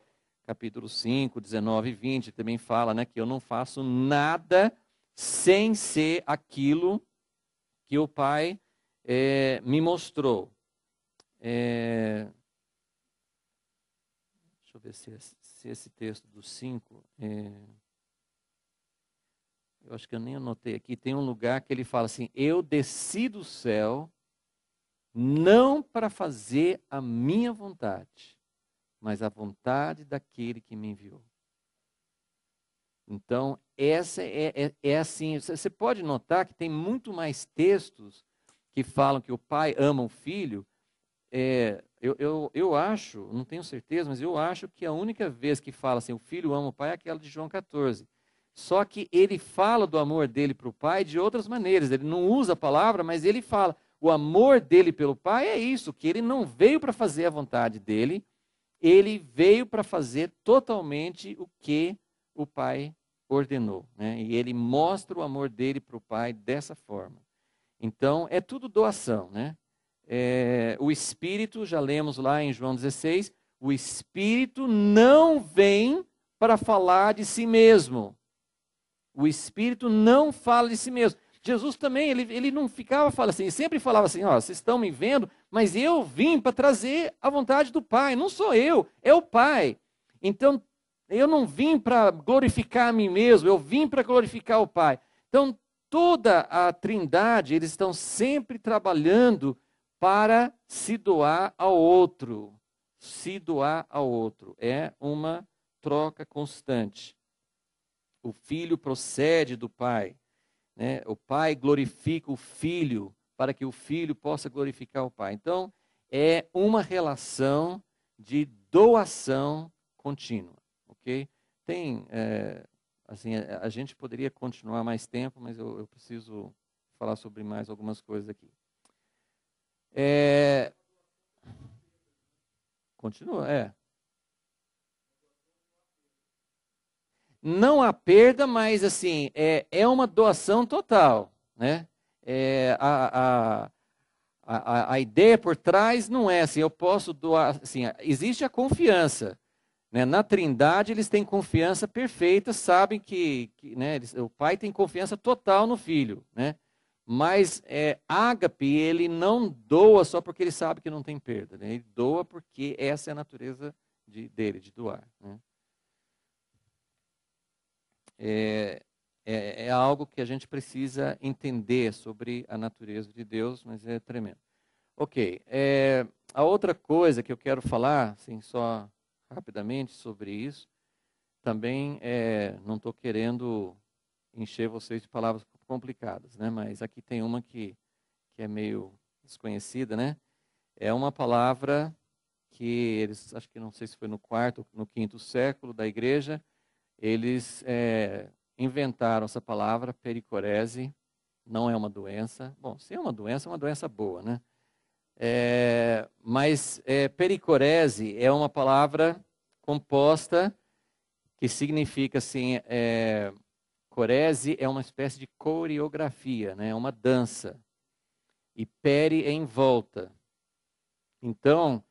Capítulo 5, 19 e 20 também fala, né, que eu não faço nada sem ser aquilo que o Pai é, me mostrou. É... Deixa eu ver se, é, se é esse texto do 5. É eu acho que eu nem anotei aqui, tem um lugar que ele fala assim: Eu desci do céu não para fazer a minha vontade, mas a vontade daquele que me enviou. Então, essa é, é, é assim. Você pode notar que tem muito mais textos que falam que o pai ama o filho. É, eu, eu, eu acho, não tenho certeza, mas eu acho que a única vez que fala assim, o filho ama o pai é aquela de João 14. Só que ele fala do amor dele para o pai de outras maneiras. Ele não usa a palavra, mas ele fala. O amor dele pelo pai é isso, que ele não veio para fazer a vontade dele, ele veio para fazer totalmente o que o pai ordenou. Né? E ele mostra o amor dele para o pai dessa forma. Então, é tudo doação. Né? É, o Espírito, já lemos lá em João 16, o Espírito não vem para falar de si mesmo. O Espírito não fala de si mesmo. Jesus também, ele, ele não ficava falando assim, ele sempre falava assim, ó, vocês estão me vendo, mas eu vim para trazer a vontade do Pai, não sou eu, é o Pai. Então, eu não vim para glorificar a mim mesmo, eu vim para glorificar o Pai. Então, toda a Trindade, eles estão sempre trabalhando para se doar ao outro. Se doar ao outro. É uma troca constante o filho procede do pai. Né? O pai glorifica o filho para que o filho possa glorificar o pai. Então, é uma relação de doação contínua, ok? Tem, é, assim, a, é, a, gente poderia continuar mais tempo, mas eu, eu preciso falar sobre mais algumas coisas aqui. É, continua, é. não há perda, mas assim, é, é uma doação total. Né? É, a, a, a, a ideia por trás não é assim, eu posso doar, assim, existe a confiança. Né? Na trindade eles têm confiança perfeita, sabem que, que né, eles, o pai tem confiança total no filho. Né? Mas é, ágape, ele não doa só porque ele sabe que não tem perda. Né? Ele doa porque essa é a natureza de, dele, de doar. Né? é, é, é, algo que a gente precisa entender sobre a natureza de Deus, mas é tremendo. Ok, é, a outra coisa que eu quero falar, assim, só rapidamente sobre isso, também é, não estou querendo encher vocês de palavras complicadas, né? mas aqui tem uma que, que é meio desconhecida, né? É uma palavra que eles, acho que não sei se foi no quarto, no quinto século da igreja, eles é, inventaram essa palavra, pericorese, não é uma doença. Bom, se é uma doença, é uma doença boa, né? É, mas é, pericorese é uma palavra composta que significa assim, é, corese é uma espécie de coreografia, né? É uma dança. E peri é em volta. Então,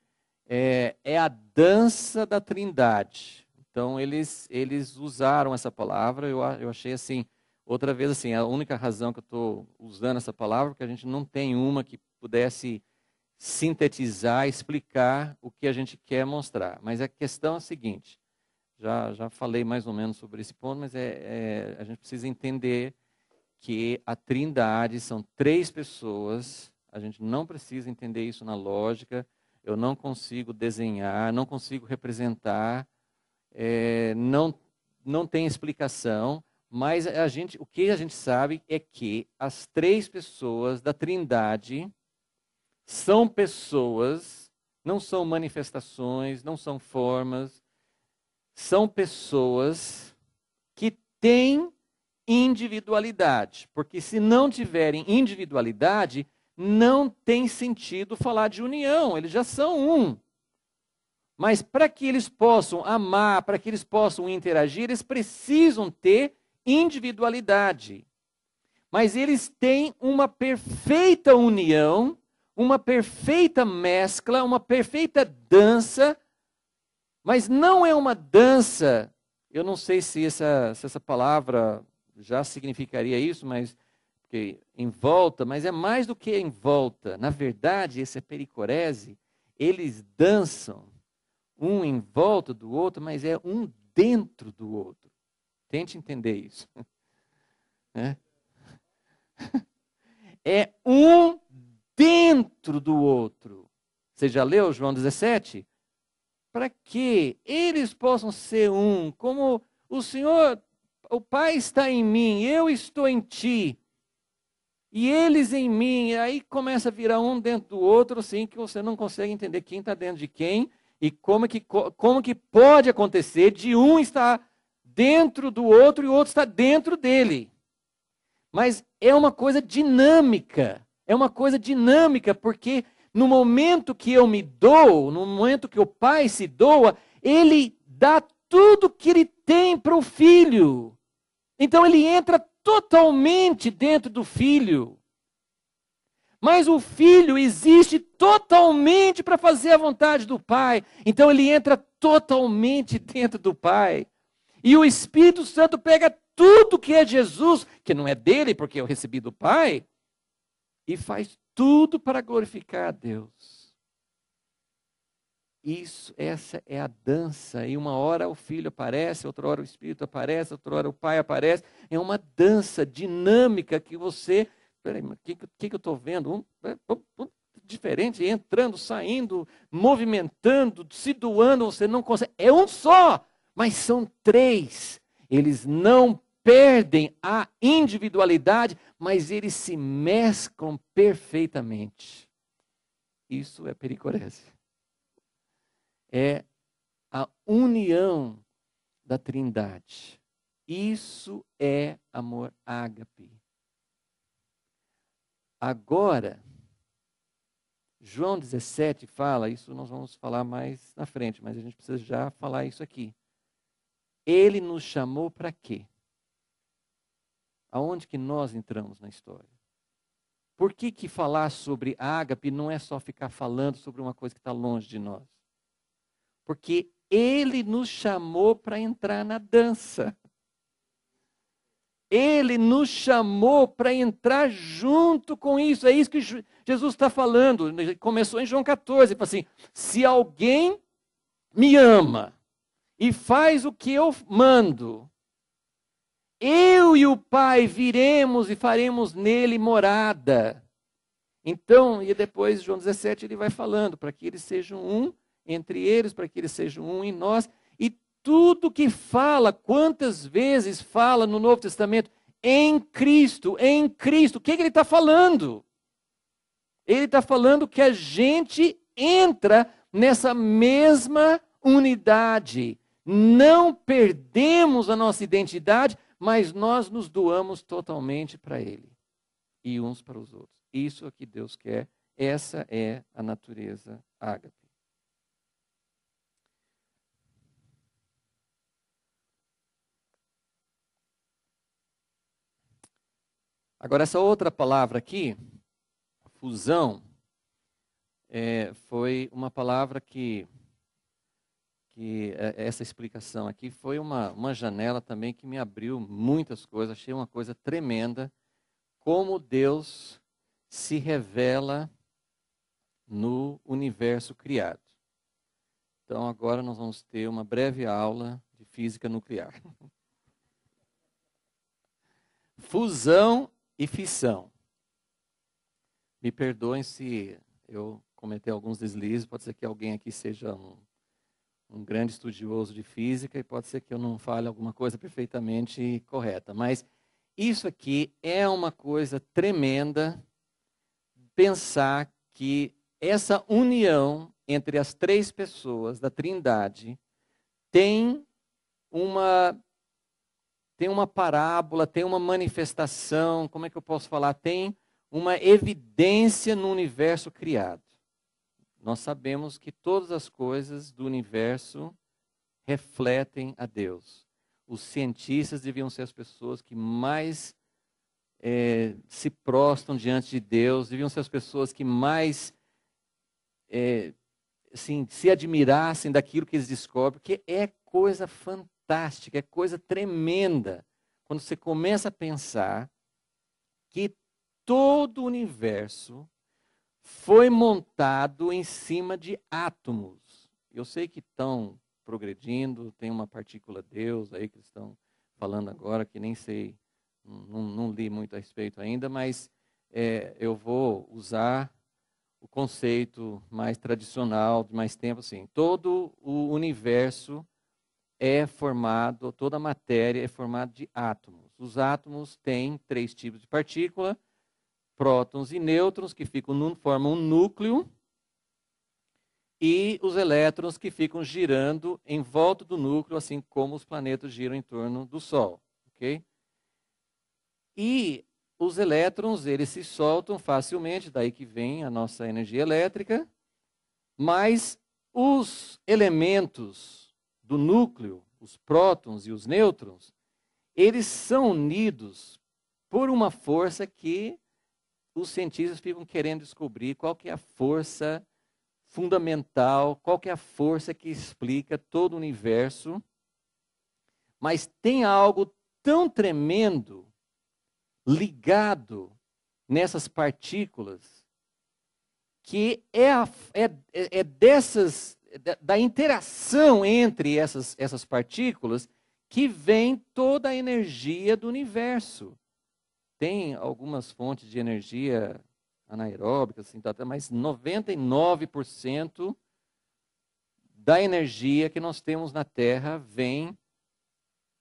é, é a dança da Trindade. Então, eles, eles usaram essa palavra, eu, eu achei assim, outra vez assim, a única razão que eu estou usando essa palavra é que a gente não tem uma que pudesse sintetizar, explicar o que a gente quer mostrar. Mas a questão é a seguinte, já, já falei mais ou menos sobre esse ponto, mas é, é a gente precisa entender que a trindade são três pessoas, a gente não precisa entender isso na lógica, eu não consigo desenhar, não consigo representar, é, não, não tem explicação, mas a gente, o que a gente sabe é que as três pessoas da Trindade são pessoas, não são manifestações, não são formas, são pessoas que têm individualidade, porque se não tiverem individualidade, não tem sentido falar de união, eles já são um. Mas para que eles possam amar, para que eles possam interagir, eles precisam ter individualidade. Mas eles têm uma perfeita união, uma perfeita mescla, uma perfeita dança, mas não é uma dança. Eu não sei se essa, se essa palavra já significaria isso, mas em volta, mas é mais do que em volta. Na verdade, é pericorese, eles dançam um em volta do outro, mas é um dentro do outro. Tente entender isso. Né? É um dentro do outro. Você já leu João 17? Para que eles possam ser um, como o Senhor, o Pai está em mim, eu estou em ti, e eles em mim. E aí começa a virar um dentro do outro, assim, que você não consegue entender quem está dentro de quem e como que, como que pode acontecer de um estar dentro do outro e o outro estar dentro dele? Mas é uma coisa dinâmica. É uma coisa dinâmica, porque no momento que eu me dou, no momento que o pai se doa, ele dá tudo que ele tem para o filho. Então ele entra totalmente dentro do filho. Mas o filho existe totalmente para fazer a vontade do Pai. Então ele entra totalmente dentro do Pai. E o Espírito Santo pega tudo que é Jesus, que não é dele, porque eu recebi do Pai, e faz tudo para glorificar a Deus. Isso, essa é a dança. E uma hora o filho aparece, outra hora o espírito aparece, outra hora o pai aparece. É uma dança dinâmica que você peraí, o que, que, que eu estou vendo? Um, é, um, um, diferente, entrando, saindo, movimentando, se doando, você não consegue. É um só, mas são três. Eles não perdem a individualidade, mas eles se mesclam perfeitamente. Isso é pericorese. É a união da Trindade. Isso é amor ágape. Agora, João 17 fala, isso nós vamos falar mais na frente, mas a gente precisa já falar isso aqui. Ele nos chamou para quê? Aonde que nós entramos na história? Por que, que falar sobre ágape não é só ficar falando sobre uma coisa que está longe de nós? Porque ele nos chamou para entrar na dança. Ele nos chamou para entrar junto com isso. É isso que Jesus está falando. Começou em João 14, tipo assim: se alguém me ama e faz o que eu mando, eu e o Pai viremos e faremos nele morada. Então, e depois João 17 ele vai falando para que eles sejam um entre eles, para que eles sejam um em nós tudo que fala, quantas vezes fala no Novo Testamento, em Cristo, em Cristo, o que, é que ele está falando? Ele está falando que a gente entra nessa mesma unidade. Não perdemos a nossa identidade, mas nós nos doamos totalmente para Ele e uns para os outros. Isso é o que Deus quer. Essa é a natureza ágape. Agora, essa outra palavra aqui, fusão, é, foi uma palavra que, que é, essa explicação aqui foi uma, uma janela também que me abriu muitas coisas, achei uma coisa tremenda, como Deus se revela no universo criado. Então, agora nós vamos ter uma breve aula de física nuclear. Fusão e fissão. Me perdoem se eu cometer alguns deslizes, pode ser que alguém aqui seja um, um grande estudioso de física e pode ser que eu não fale alguma coisa perfeitamente correta, mas isso aqui é uma coisa tremenda pensar que essa união entre as três pessoas da Trindade tem uma tem uma parábola, tem uma manifestação, como é que eu posso falar? Tem uma evidência no universo criado. Nós sabemos que todas as coisas do universo refletem a Deus. Os cientistas deviam ser as pessoas que mais é, se prostram diante de Deus, deviam ser as pessoas que mais é, assim, se admirassem daquilo que eles descobrem, que é coisa fantástica fantástica, é coisa tremenda. Quando você começa a pensar que todo o universo foi montado em cima de átomos. Eu sei que estão progredindo, tem uma partícula Deus aí que estão falando agora, que nem sei, não, não li muito a respeito ainda, mas é, eu vou usar o conceito mais tradicional de mais tempo, assim, todo o universo é formado, toda a matéria é formada de átomos. Os átomos têm três tipos de partícula, prótons e nêutrons, que ficam, formam um núcleo, e os elétrons que ficam girando em volta do núcleo, assim como os planetas giram em torno do Sol. Okay? E os elétrons, eles se soltam facilmente, daí que vem a nossa energia elétrica, mas os elementos do núcleo, os prótons e os nêutrons, eles são unidos por uma força que os cientistas ficam querendo descobrir qual que é a força fundamental, qual que é a força que explica todo o universo. Mas tem algo tão tremendo ligado nessas partículas que é, a, é, é dessas da, da interação entre essas, essas partículas que vem toda a energia do universo. Tem algumas fontes de energia anaeróbica, assim, tá, tá, mas 99% da energia que nós temos na Terra vem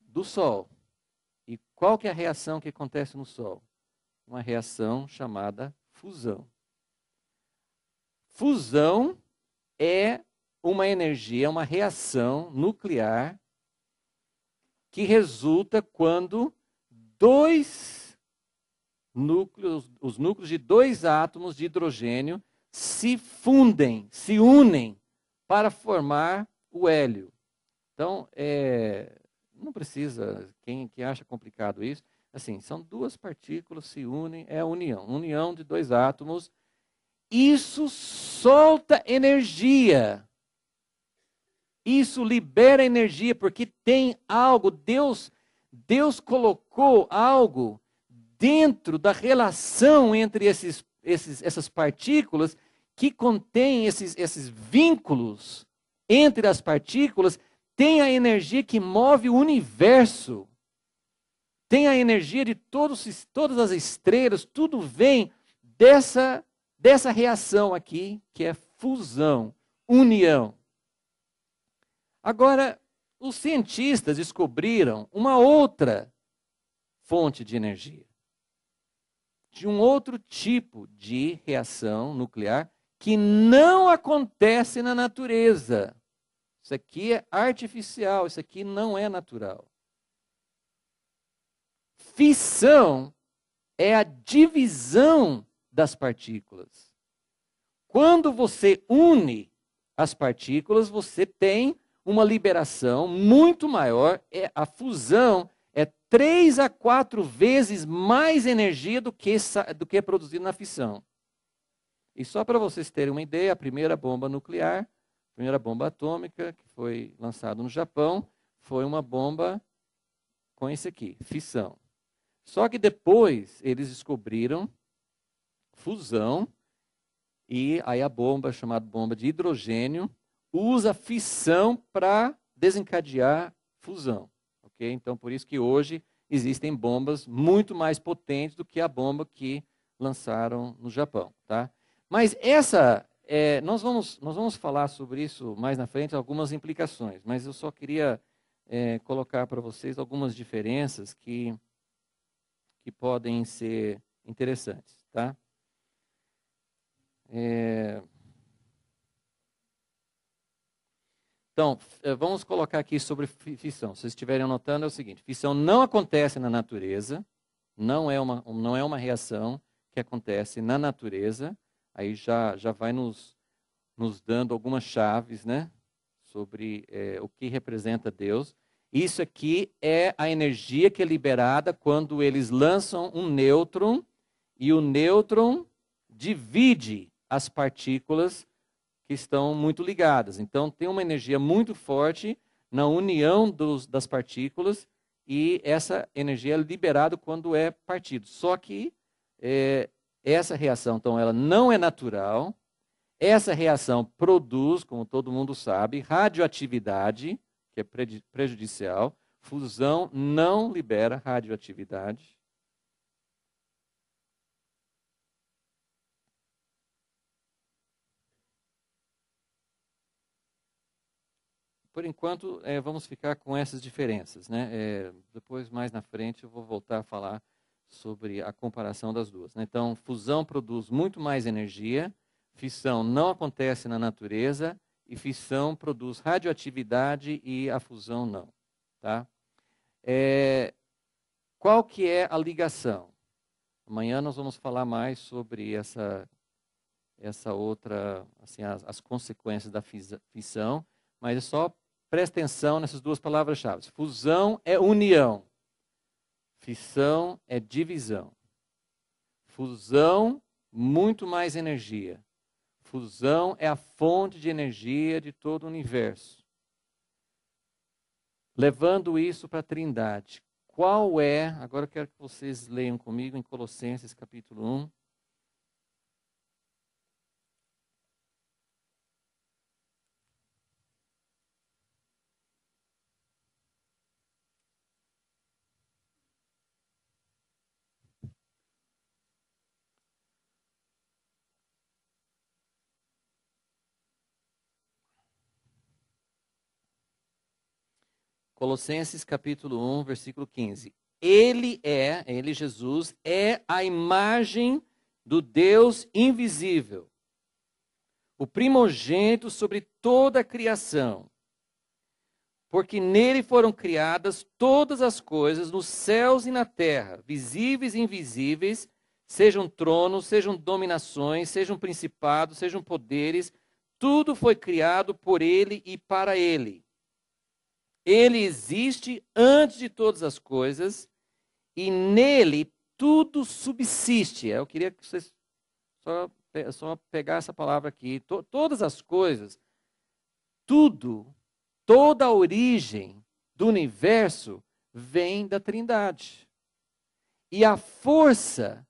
do Sol. E qual que é a reação que acontece no Sol? Uma reação chamada fusão. Fusão é uma energia, uma reação nuclear que resulta quando dois núcleos, os núcleos de dois átomos de hidrogênio se fundem, se unem para formar o hélio. Então, é, não precisa, quem, quem acha complicado isso, assim, são duas partículas se unem, é a união, união de dois átomos. Isso solta energia. Isso libera energia porque tem algo, Deus Deus colocou algo dentro da relação entre esses, esses, essas partículas que contém esses, esses vínculos entre as partículas, tem a energia que move o universo. Tem a energia de todos, todas as estrelas, tudo vem dessa, dessa reação aqui, que é fusão, união. Agora, os cientistas descobriram uma outra fonte de energia, de um outro tipo de reação nuclear que não acontece na natureza. Isso aqui é artificial, isso aqui não é natural. Fissão é a divisão das partículas. Quando você une as partículas, você tem uma liberação muito maior. É, a fusão é três a quatro vezes mais energia do que, do que é produzido na fissão. E só para vocês terem uma ideia, a primeira bomba nuclear, a primeira bomba atômica que foi lançada no Japão, foi uma bomba com esse aqui, fissão. Só que depois eles descobriram fusão, e aí a bomba chamada bomba de hidrogênio, usa fissão para desencadear fusão. Okay? Então, por isso que hoje existem bombas muito mais potentes do que a bomba que lançaram no Japão. Tá? Mas essa, é, nós, vamos, nós vamos falar sobre isso mais na frente, algumas implicações, mas eu só queria é, colocar para vocês algumas diferenças que, que podem ser interessantes. Tá? É... Então, eh, vamos colocar aqui sobre fissão. Se vocês estiverem anotando, é o seguinte: fissão não acontece na natureza, não é uma, não é uma reação que acontece na natureza. Aí já, já vai nos, nos dando algumas chaves né, sobre é, o que representa Deus. Isso aqui é a energia que é liberada quando eles lançam um nêutron e o nêutron divide as partículas que estão muito ligadas. Então, tem uma energia muito forte na união dos, das partículas e essa energia é liberada quando é partido. Só que é, essa reação, então, ela não é natural. Essa reação produz, como todo mundo sabe, radioatividade, que é prejudicial. Fusão não libera radioatividade. por enquanto, é, vamos ficar com essas diferenças. Né? É, depois, mais na frente, eu vou voltar a falar sobre a comparação das duas. Né? Então, fusão produz muito mais energia, fissão não acontece na natureza, e fissão produz radioatividade e a fusão não. Tá? É, qual que é a ligação? Amanhã nós vamos falar mais sobre essa, essa outra, assim, as, as consequências da fissão, mas é só Presta atenção nessas duas palavras-chave. Fusão é união. Fissão é divisão. Fusão, muito mais energia. Fusão é a fonte de energia de todo o universo. Levando isso para a Trindade. Qual é, agora eu quero que vocês leiam comigo em Colossenses capítulo 1, Colossenses capítulo 1, versículo 15. Ele é, ele Jesus, é a imagem do Deus invisível, o primogênito sobre toda a criação. Porque nele foram criadas todas as coisas nos céus e na terra, visíveis e invisíveis, sejam tronos, sejam dominações, sejam principados, sejam poderes, tudo foi criado por ele e para ele. Ele existe antes de todas as coisas e nele tudo subsiste. Eu queria que vocês só, só pegar essa palavra aqui. todas as coisas, tudo, toda a origem do universo vem da Trindade. E a força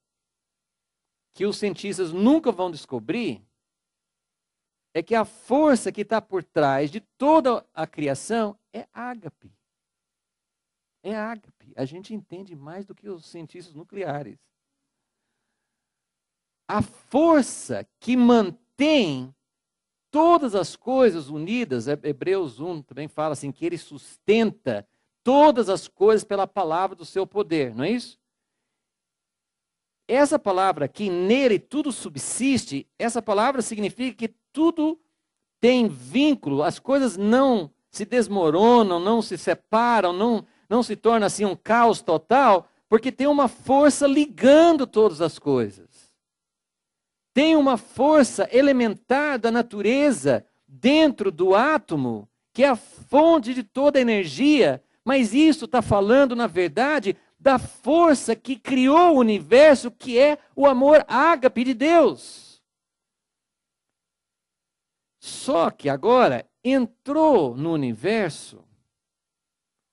que os cientistas nunca vão descobrir é que a força que está por trás de toda a criação é ágape. É ágape. A gente entende mais do que os cientistas nucleares. A força que mantém todas as coisas unidas, é, Hebreus 1 também fala assim, que ele sustenta todas as coisas pela palavra do seu poder, não é isso? Essa palavra que nele tudo subsiste, essa palavra significa que tudo tem vínculo, as coisas não se desmoronam, não se separam, não, não se torna assim um caos total, porque tem uma força ligando todas as coisas. Tem uma força elementar da natureza dentro do átomo, que é a fonte de toda a energia, mas isso está falando, na verdade, da força que criou o universo, que é o amor ágape de Deus. Só que agora entrou no universo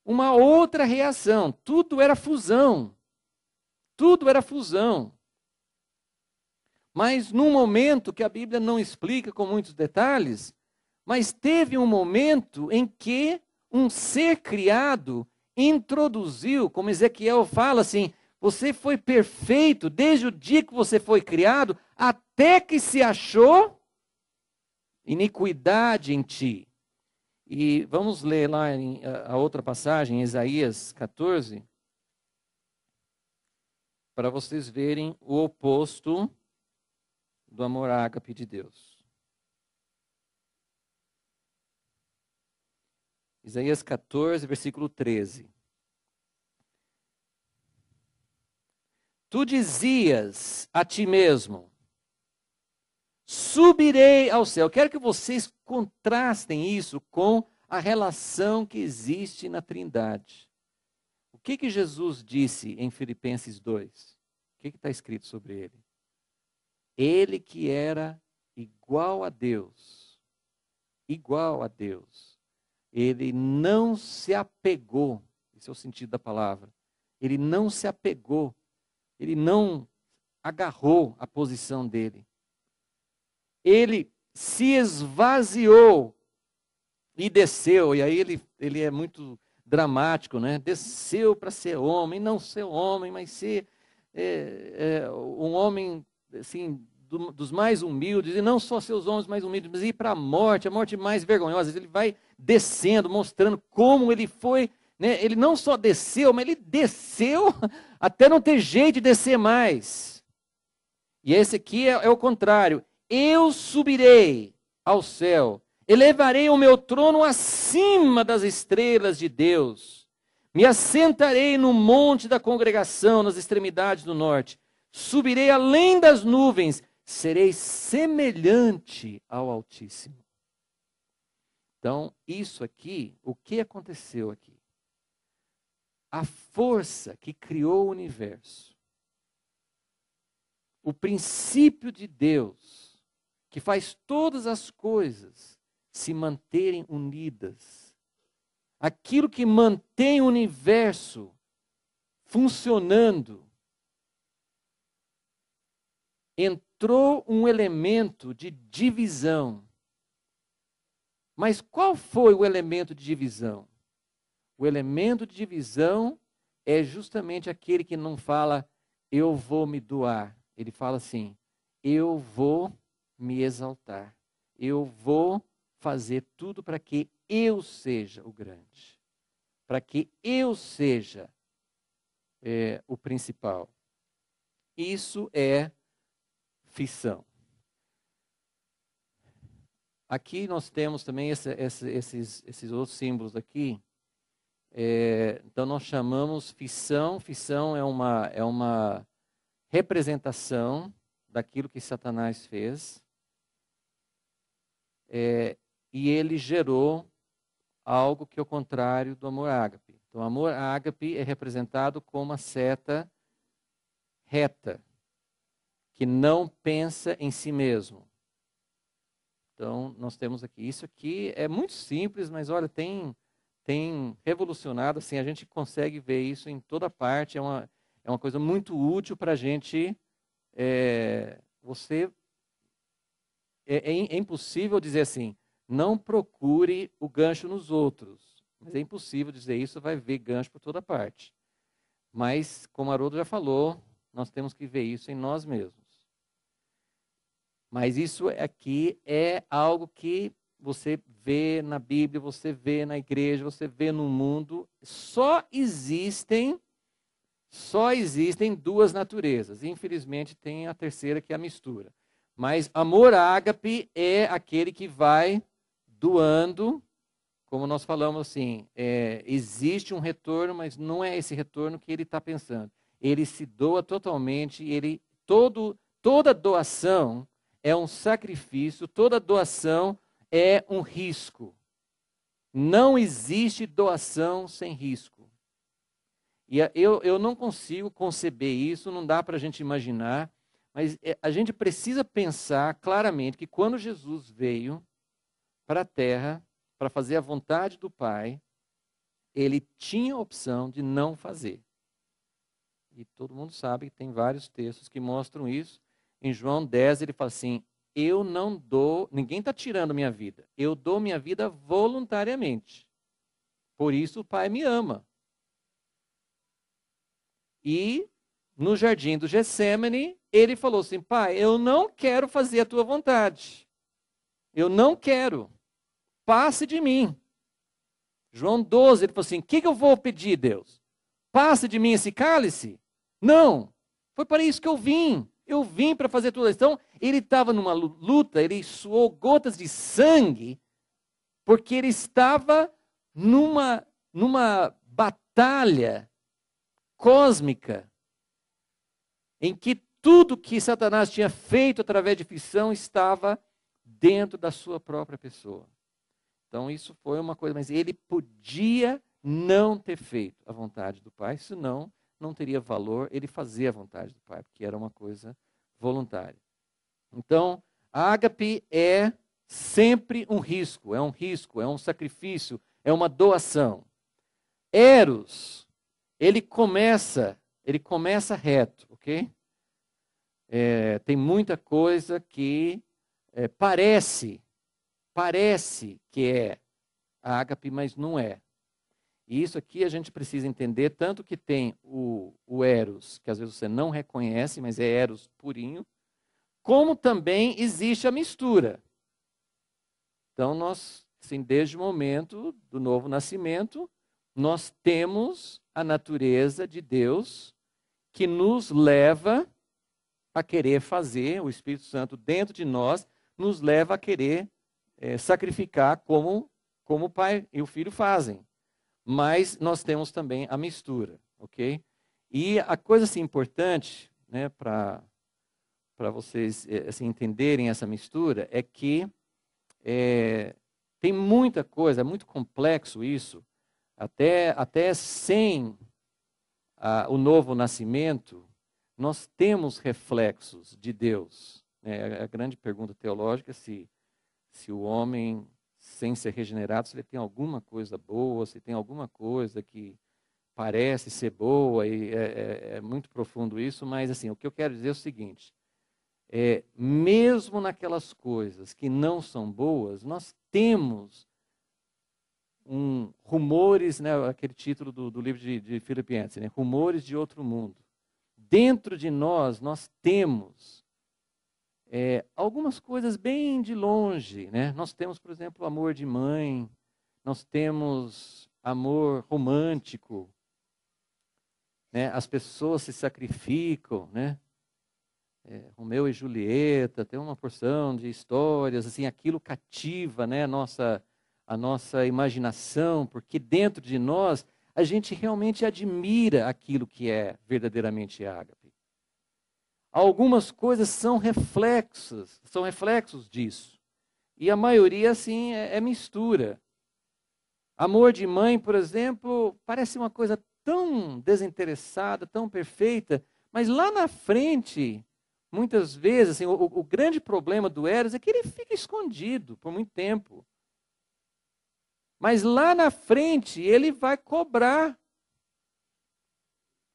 uma outra reação. Tudo era fusão. Tudo era fusão. Mas num momento que a Bíblia não explica com muitos detalhes, mas teve um momento em que um ser criado introduziu, como Ezequiel fala assim: você foi perfeito desde o dia que você foi criado até que se achou iniquidade em ti. E vamos ler lá em, a, a outra passagem, Isaías 14, para vocês verem o oposto do amor ágape de Deus. Isaías 14, versículo 13. Tu dizias a ti mesmo: subirei ao céu. Quero que vocês contrastem isso com a relação que existe na Trindade. O que, que Jesus disse em Filipenses 2? O que está escrito sobre ele? Ele que era igual a Deus, igual a Deus, ele não se apegou, esse é o sentido da palavra, ele não se apegou, ele não agarrou a posição dele, ele se esvaziou e desceu. E aí ele, ele é muito dramático, né? Desceu para ser homem, não ser homem, mas ser é, é, um homem assim do, dos mais humildes e não só seus homens mais humildes, mas ir para a morte, a morte mais vergonhosa. Ele vai descendo, mostrando como ele foi. Né? Ele não só desceu, mas ele desceu até não ter jeito de descer mais. E esse aqui é, é o contrário. Eu subirei ao céu, elevarei o meu trono acima das estrelas de Deus. Me assentarei no monte da congregação, nas extremidades do norte. Subirei além das nuvens, serei semelhante ao Altíssimo. Então, isso aqui, o que aconteceu aqui? A força que criou o universo, o princípio de Deus, que faz todas as coisas se manterem unidas. Aquilo que mantém o universo funcionando. Entrou um elemento de divisão. Mas qual foi o elemento de divisão? O elemento de divisão é justamente aquele que não fala eu vou me doar. Ele fala assim: eu vou me exaltar. Eu vou fazer tudo para que eu seja o grande, para que eu seja é, o principal. Isso é fissão. Aqui nós temos também esse, esse, esses, esses outros símbolos aqui. É, então nós chamamos fissão. Fissão é uma, é uma representação daquilo que Satanás fez. É, e ele gerou algo que é o contrário do amor ágape. Então, o amor ágape é representado como uma seta reta, que não pensa em si mesmo. Então, nós temos aqui, isso aqui é muito simples, mas olha, tem, tem revolucionado, assim, a gente consegue ver isso em toda parte, é uma, é uma coisa muito útil para a gente, é, você é, é, é impossível dizer assim, não procure o gancho nos outros. Mas é impossível dizer isso, vai ver gancho por toda parte. Mas, como Haroldo já falou, nós temos que ver isso em nós mesmos. Mas isso aqui é algo que você vê na Bíblia, você vê na igreja, você vê no mundo. Só existem só existem duas naturezas. Infelizmente tem a terceira que é a mistura. Mas amor ágape é aquele que vai doando, como nós falamos assim, é, existe um retorno, mas não é esse retorno que ele está pensando. Ele se doa totalmente, ele todo toda doação é um sacrifício, toda doação é um risco. Não existe doação sem risco. E eu, eu não consigo conceber isso, não dá para a gente imaginar mas é, a gente precisa pensar claramente que quando Jesus veio para a terra para fazer a vontade do Pai, ele tinha a opção de não fazer. E todo mundo sabe que tem vários textos que mostram isso. Em João 10, ele fala assim: Eu não dou, ninguém está tirando minha vida, eu dou minha vida voluntariamente. Por isso o Pai me ama. E no jardim do Getsemane, ele falou assim: Pai, eu não quero fazer a tua vontade. Eu não quero. Passe de mim. João 12, ele falou assim: O que, que eu vou pedir, Deus? Passe de mim esse cálice? Não. Foi para isso que eu vim. Eu vim para fazer tudo. Então, ele estava numa luta, ele suou gotas de sangue, porque ele estava numa, numa batalha cósmica em que tudo que Satanás tinha feito através de ficção estava dentro da sua própria pessoa. Então isso foi uma coisa, mas ele podia não ter feito a vontade do Pai, senão não teria valor ele fazer a vontade do Pai, porque era uma coisa voluntária. Então, a ágape é sempre um risco, é um risco, é um sacrifício, é uma doação. Eros, ele começa, ele começa reto, ok? É, tem muita coisa que é, parece, parece que é ágape, mas não é. E isso aqui a gente precisa entender, tanto que tem o, o Eros, que às vezes você não reconhece, mas é Eros purinho, como também existe a mistura. Então, nós, assim, desde o momento do novo nascimento, nós temos a natureza de Deus que nos leva a querer fazer, o Espírito Santo dentro de nós nos leva a querer é, sacrificar como, como o pai e o filho fazem. Mas nós temos também a mistura, ok? E a coisa assim, importante né, para vocês é, assim, entenderem essa mistura é que é, tem muita coisa, é muito complexo isso. Até, até sem o novo nascimento, nós temos reflexos de Deus. É, a grande pergunta teológica é se, se o homem, sem ser regenerado, se ele tem alguma coisa boa, se tem alguma coisa que parece ser boa, e é, é, é muito profundo isso, mas assim, o que eu quero dizer é o seguinte, é, mesmo naquelas coisas que não são boas, nós temos um rumores, né, aquele título do, do livro de, de né, rumores de outro mundo dentro de nós nós temos é, algumas coisas bem de longe, né? Nós temos, por exemplo, amor de mãe, nós temos amor romântico, né? As pessoas se sacrificam, né? É, Romeu e Julieta, tem uma porção de histórias, assim, aquilo cativa, né? A nossa, a nossa imaginação, porque dentro de nós a gente realmente admira aquilo que é verdadeiramente ágape. Algumas coisas são reflexos, são reflexos disso. E a maioria, assim, é, é mistura. Amor de mãe, por exemplo, parece uma coisa tão desinteressada, tão perfeita, mas lá na frente, muitas vezes, assim, o, o grande problema do Eros é que ele fica escondido por muito tempo. Mas lá na frente ele vai cobrar.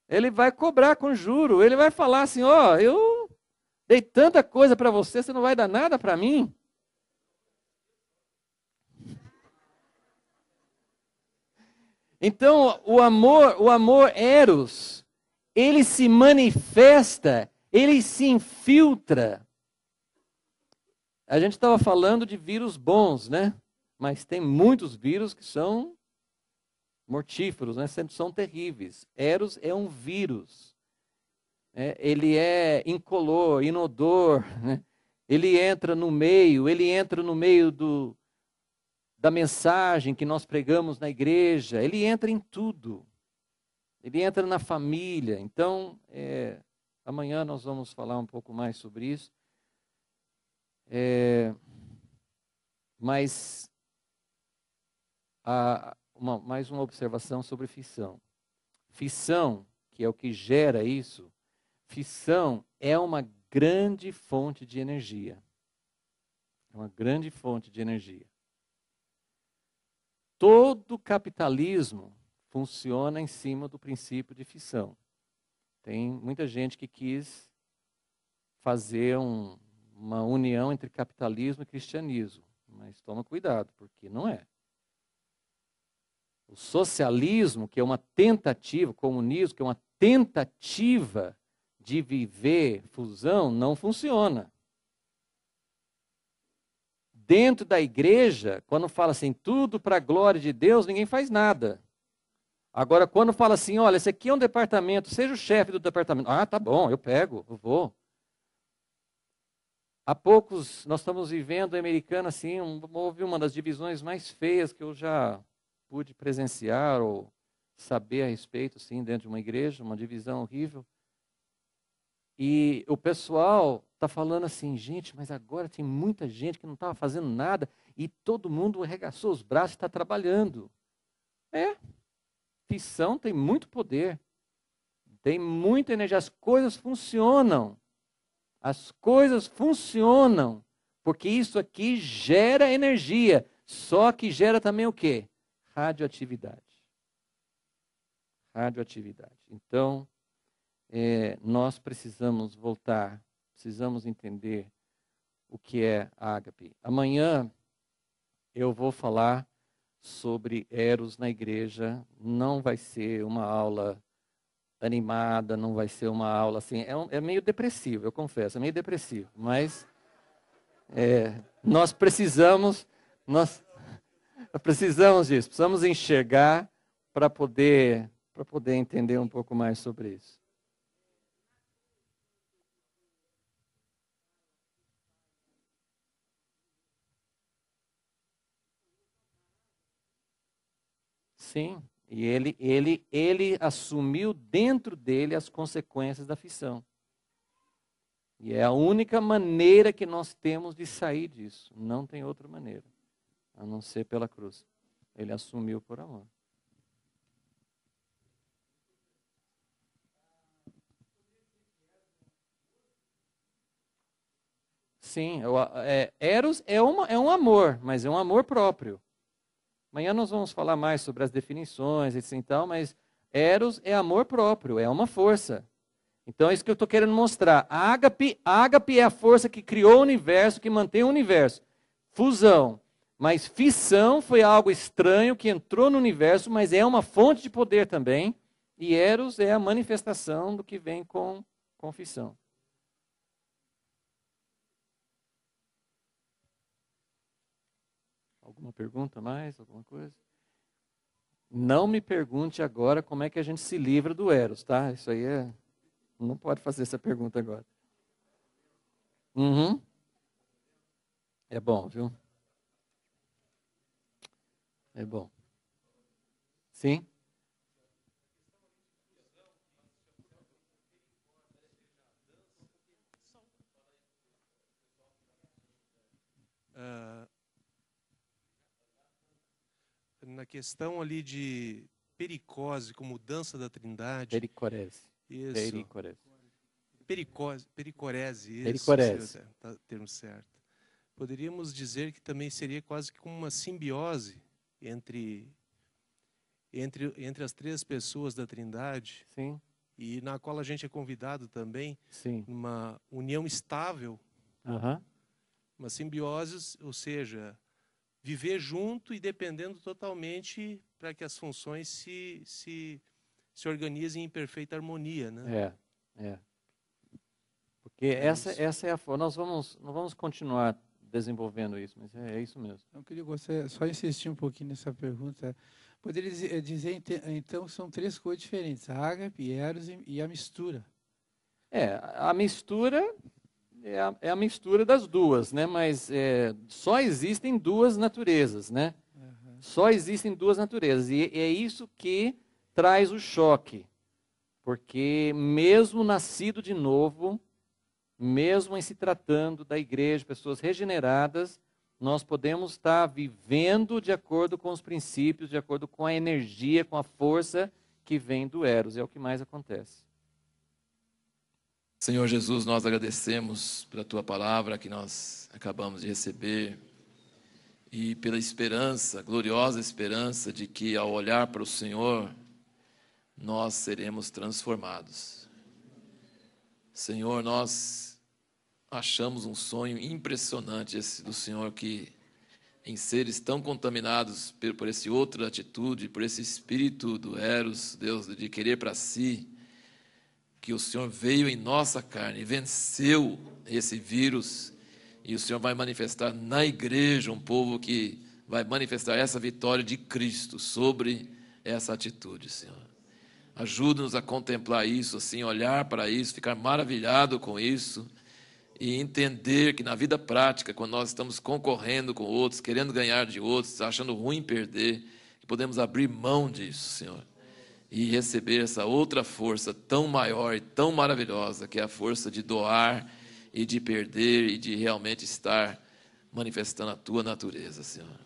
Ele vai cobrar com juro. Ele vai falar assim: ó, oh, eu dei tanta coisa para você, você não vai dar nada para mim. Então, o amor, o amor eros, ele se manifesta, ele se infiltra. A gente estava falando de vírus bons, né? Mas tem muitos vírus que são mortíferos, né? são terríveis. Eros é um vírus. É, ele é incolor, inodor. Né? Ele entra no meio, ele entra no meio do, da mensagem que nós pregamos na igreja. Ele entra em tudo. Ele entra na família. Então, é, amanhã nós vamos falar um pouco mais sobre isso. É, mas uma, mais uma observação sobre fissão. Fissão, que é o que gera isso, fissão é uma grande fonte de energia. É uma grande fonte de energia. Todo capitalismo funciona em cima do princípio de fissão. Tem muita gente que quis fazer um, uma união entre capitalismo e cristianismo, mas toma cuidado, porque não é. O socialismo, que é uma tentativa, o comunismo, que é uma tentativa de viver fusão, não funciona. Dentro da igreja, quando fala assim, tudo para a glória de Deus, ninguém faz nada. Agora, quando fala assim, olha, esse aqui é um departamento, seja o chefe do departamento. Ah, tá bom, eu pego, eu vou. Há poucos, nós estamos vivendo, americano, assim, um, houve uma das divisões mais feias que eu já pude presenciar ou saber a respeito, sim, dentro de uma igreja, uma divisão horrível. E o pessoal está falando assim, gente, mas agora tem muita gente que não estava fazendo nada e todo mundo arregaçou os braços e está trabalhando. É, Fissão tem muito poder, tem muita energia, as coisas funcionam. As coisas funcionam, porque isso aqui gera energia, só que gera também o quê? radioatividade. Radioatividade. Então, é, nós precisamos voltar, precisamos entender o que é a ágape. Amanhã eu vou falar sobre Eros na igreja. Não vai ser uma aula animada, não vai ser uma aula assim. É, um, é meio depressivo, eu confesso, é meio depressivo, mas é, nós precisamos. Nós, nós precisamos disso, precisamos enxergar para poder, poder entender um pouco mais sobre isso. Sim, e ele, ele, ele assumiu dentro dele as consequências da fissão. E é a única maneira que nós temos de sair disso, não tem outra maneira a não ser pela cruz. Ele assumiu por amor. Sim, é, Eros é, uma, é um amor, mas é um amor próprio. Amanhã nós vamos falar mais sobre as definições e assim tal, mas Eros é amor próprio, é uma força. Então é isso que eu estou querendo mostrar. Ágape, ágape é a força que criou o universo, que mantém o universo. Fusão, mas fissão foi algo estranho que entrou no universo, mas é uma fonte de poder também. E Eros é a manifestação do que vem com confissão. Alguma pergunta mais? Alguma coisa? Não me pergunte agora como é que a gente se livra do Eros, tá? Isso aí é. Não pode fazer essa pergunta agora. Uhum. É bom, viu? É bom. Sim? Uh, na questão ali de pericose, como dança da trindade. Pericorese. Isso. Pericorese. Pericose, pericorese, isso. Pericorese. Tá, termo certo. Poderíamos dizer que também seria quase que uma simbiose entre entre entre as três pessoas da Trindade. Sim. E na qual a gente é convidado também Sim. uma união estável. Uma simbiose, ou seja, viver junto e dependendo totalmente para que as funções se, se, se organizem em perfeita harmonia, né? É, é. Porque é essa, isso. essa é a forma. Nós vamos, nós vamos continuar desenvolvendo isso, mas é, é isso mesmo. Eu queria você só insistir um pouquinho nessa pergunta. Poderia dizer, eh, dizer então são três coisas diferentes: a ágape, eros e, e a mistura. É, a mistura é a, é a, mistura das duas, né? Mas é, só existem duas naturezas, né? Uhum. Só existem duas naturezas e é isso que traz o choque, porque mesmo nascido de novo, mesmo em se tratando da igreja, pessoas regeneradas, nós podemos estar vivendo de acordo com os princípios, de acordo com a energia, com a força que vem do Eros. É o que mais acontece. Senhor Jesus, nós agradecemos pela tua palavra que nós acabamos de receber e pela esperança, gloriosa esperança de que ao olhar para o Senhor, nós seremos transformados. Senhor, nós achamos um sonho impressionante esse do Senhor que em seres tão contaminados por, por esse outra atitude, por esse espírito do Eros, Deus, de querer para si, que o Senhor veio em nossa carne, venceu esse vírus, e o Senhor vai manifestar na igreja um povo que vai manifestar essa vitória de Cristo sobre essa atitude, Senhor. Ajuda-nos a contemplar isso, assim, olhar para isso, ficar maravilhado com isso e entender que na vida prática, quando nós estamos concorrendo com outros, querendo ganhar de outros, achando ruim perder, podemos abrir mão disso, Senhor, e receber essa outra força tão maior e tão maravilhosa, que é a força de doar e de perder e de realmente estar manifestando a tua natureza, Senhor.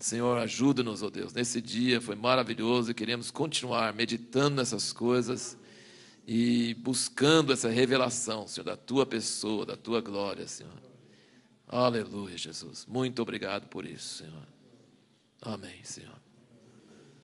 Senhor, ajuda-nos, ó oh Deus. Nesse dia foi maravilhoso e queremos continuar meditando nessas coisas e buscando essa revelação, Senhor, da tua pessoa, da tua glória, Senhor. Aleluia, Jesus. Muito obrigado por isso, Senhor. Amém, Senhor.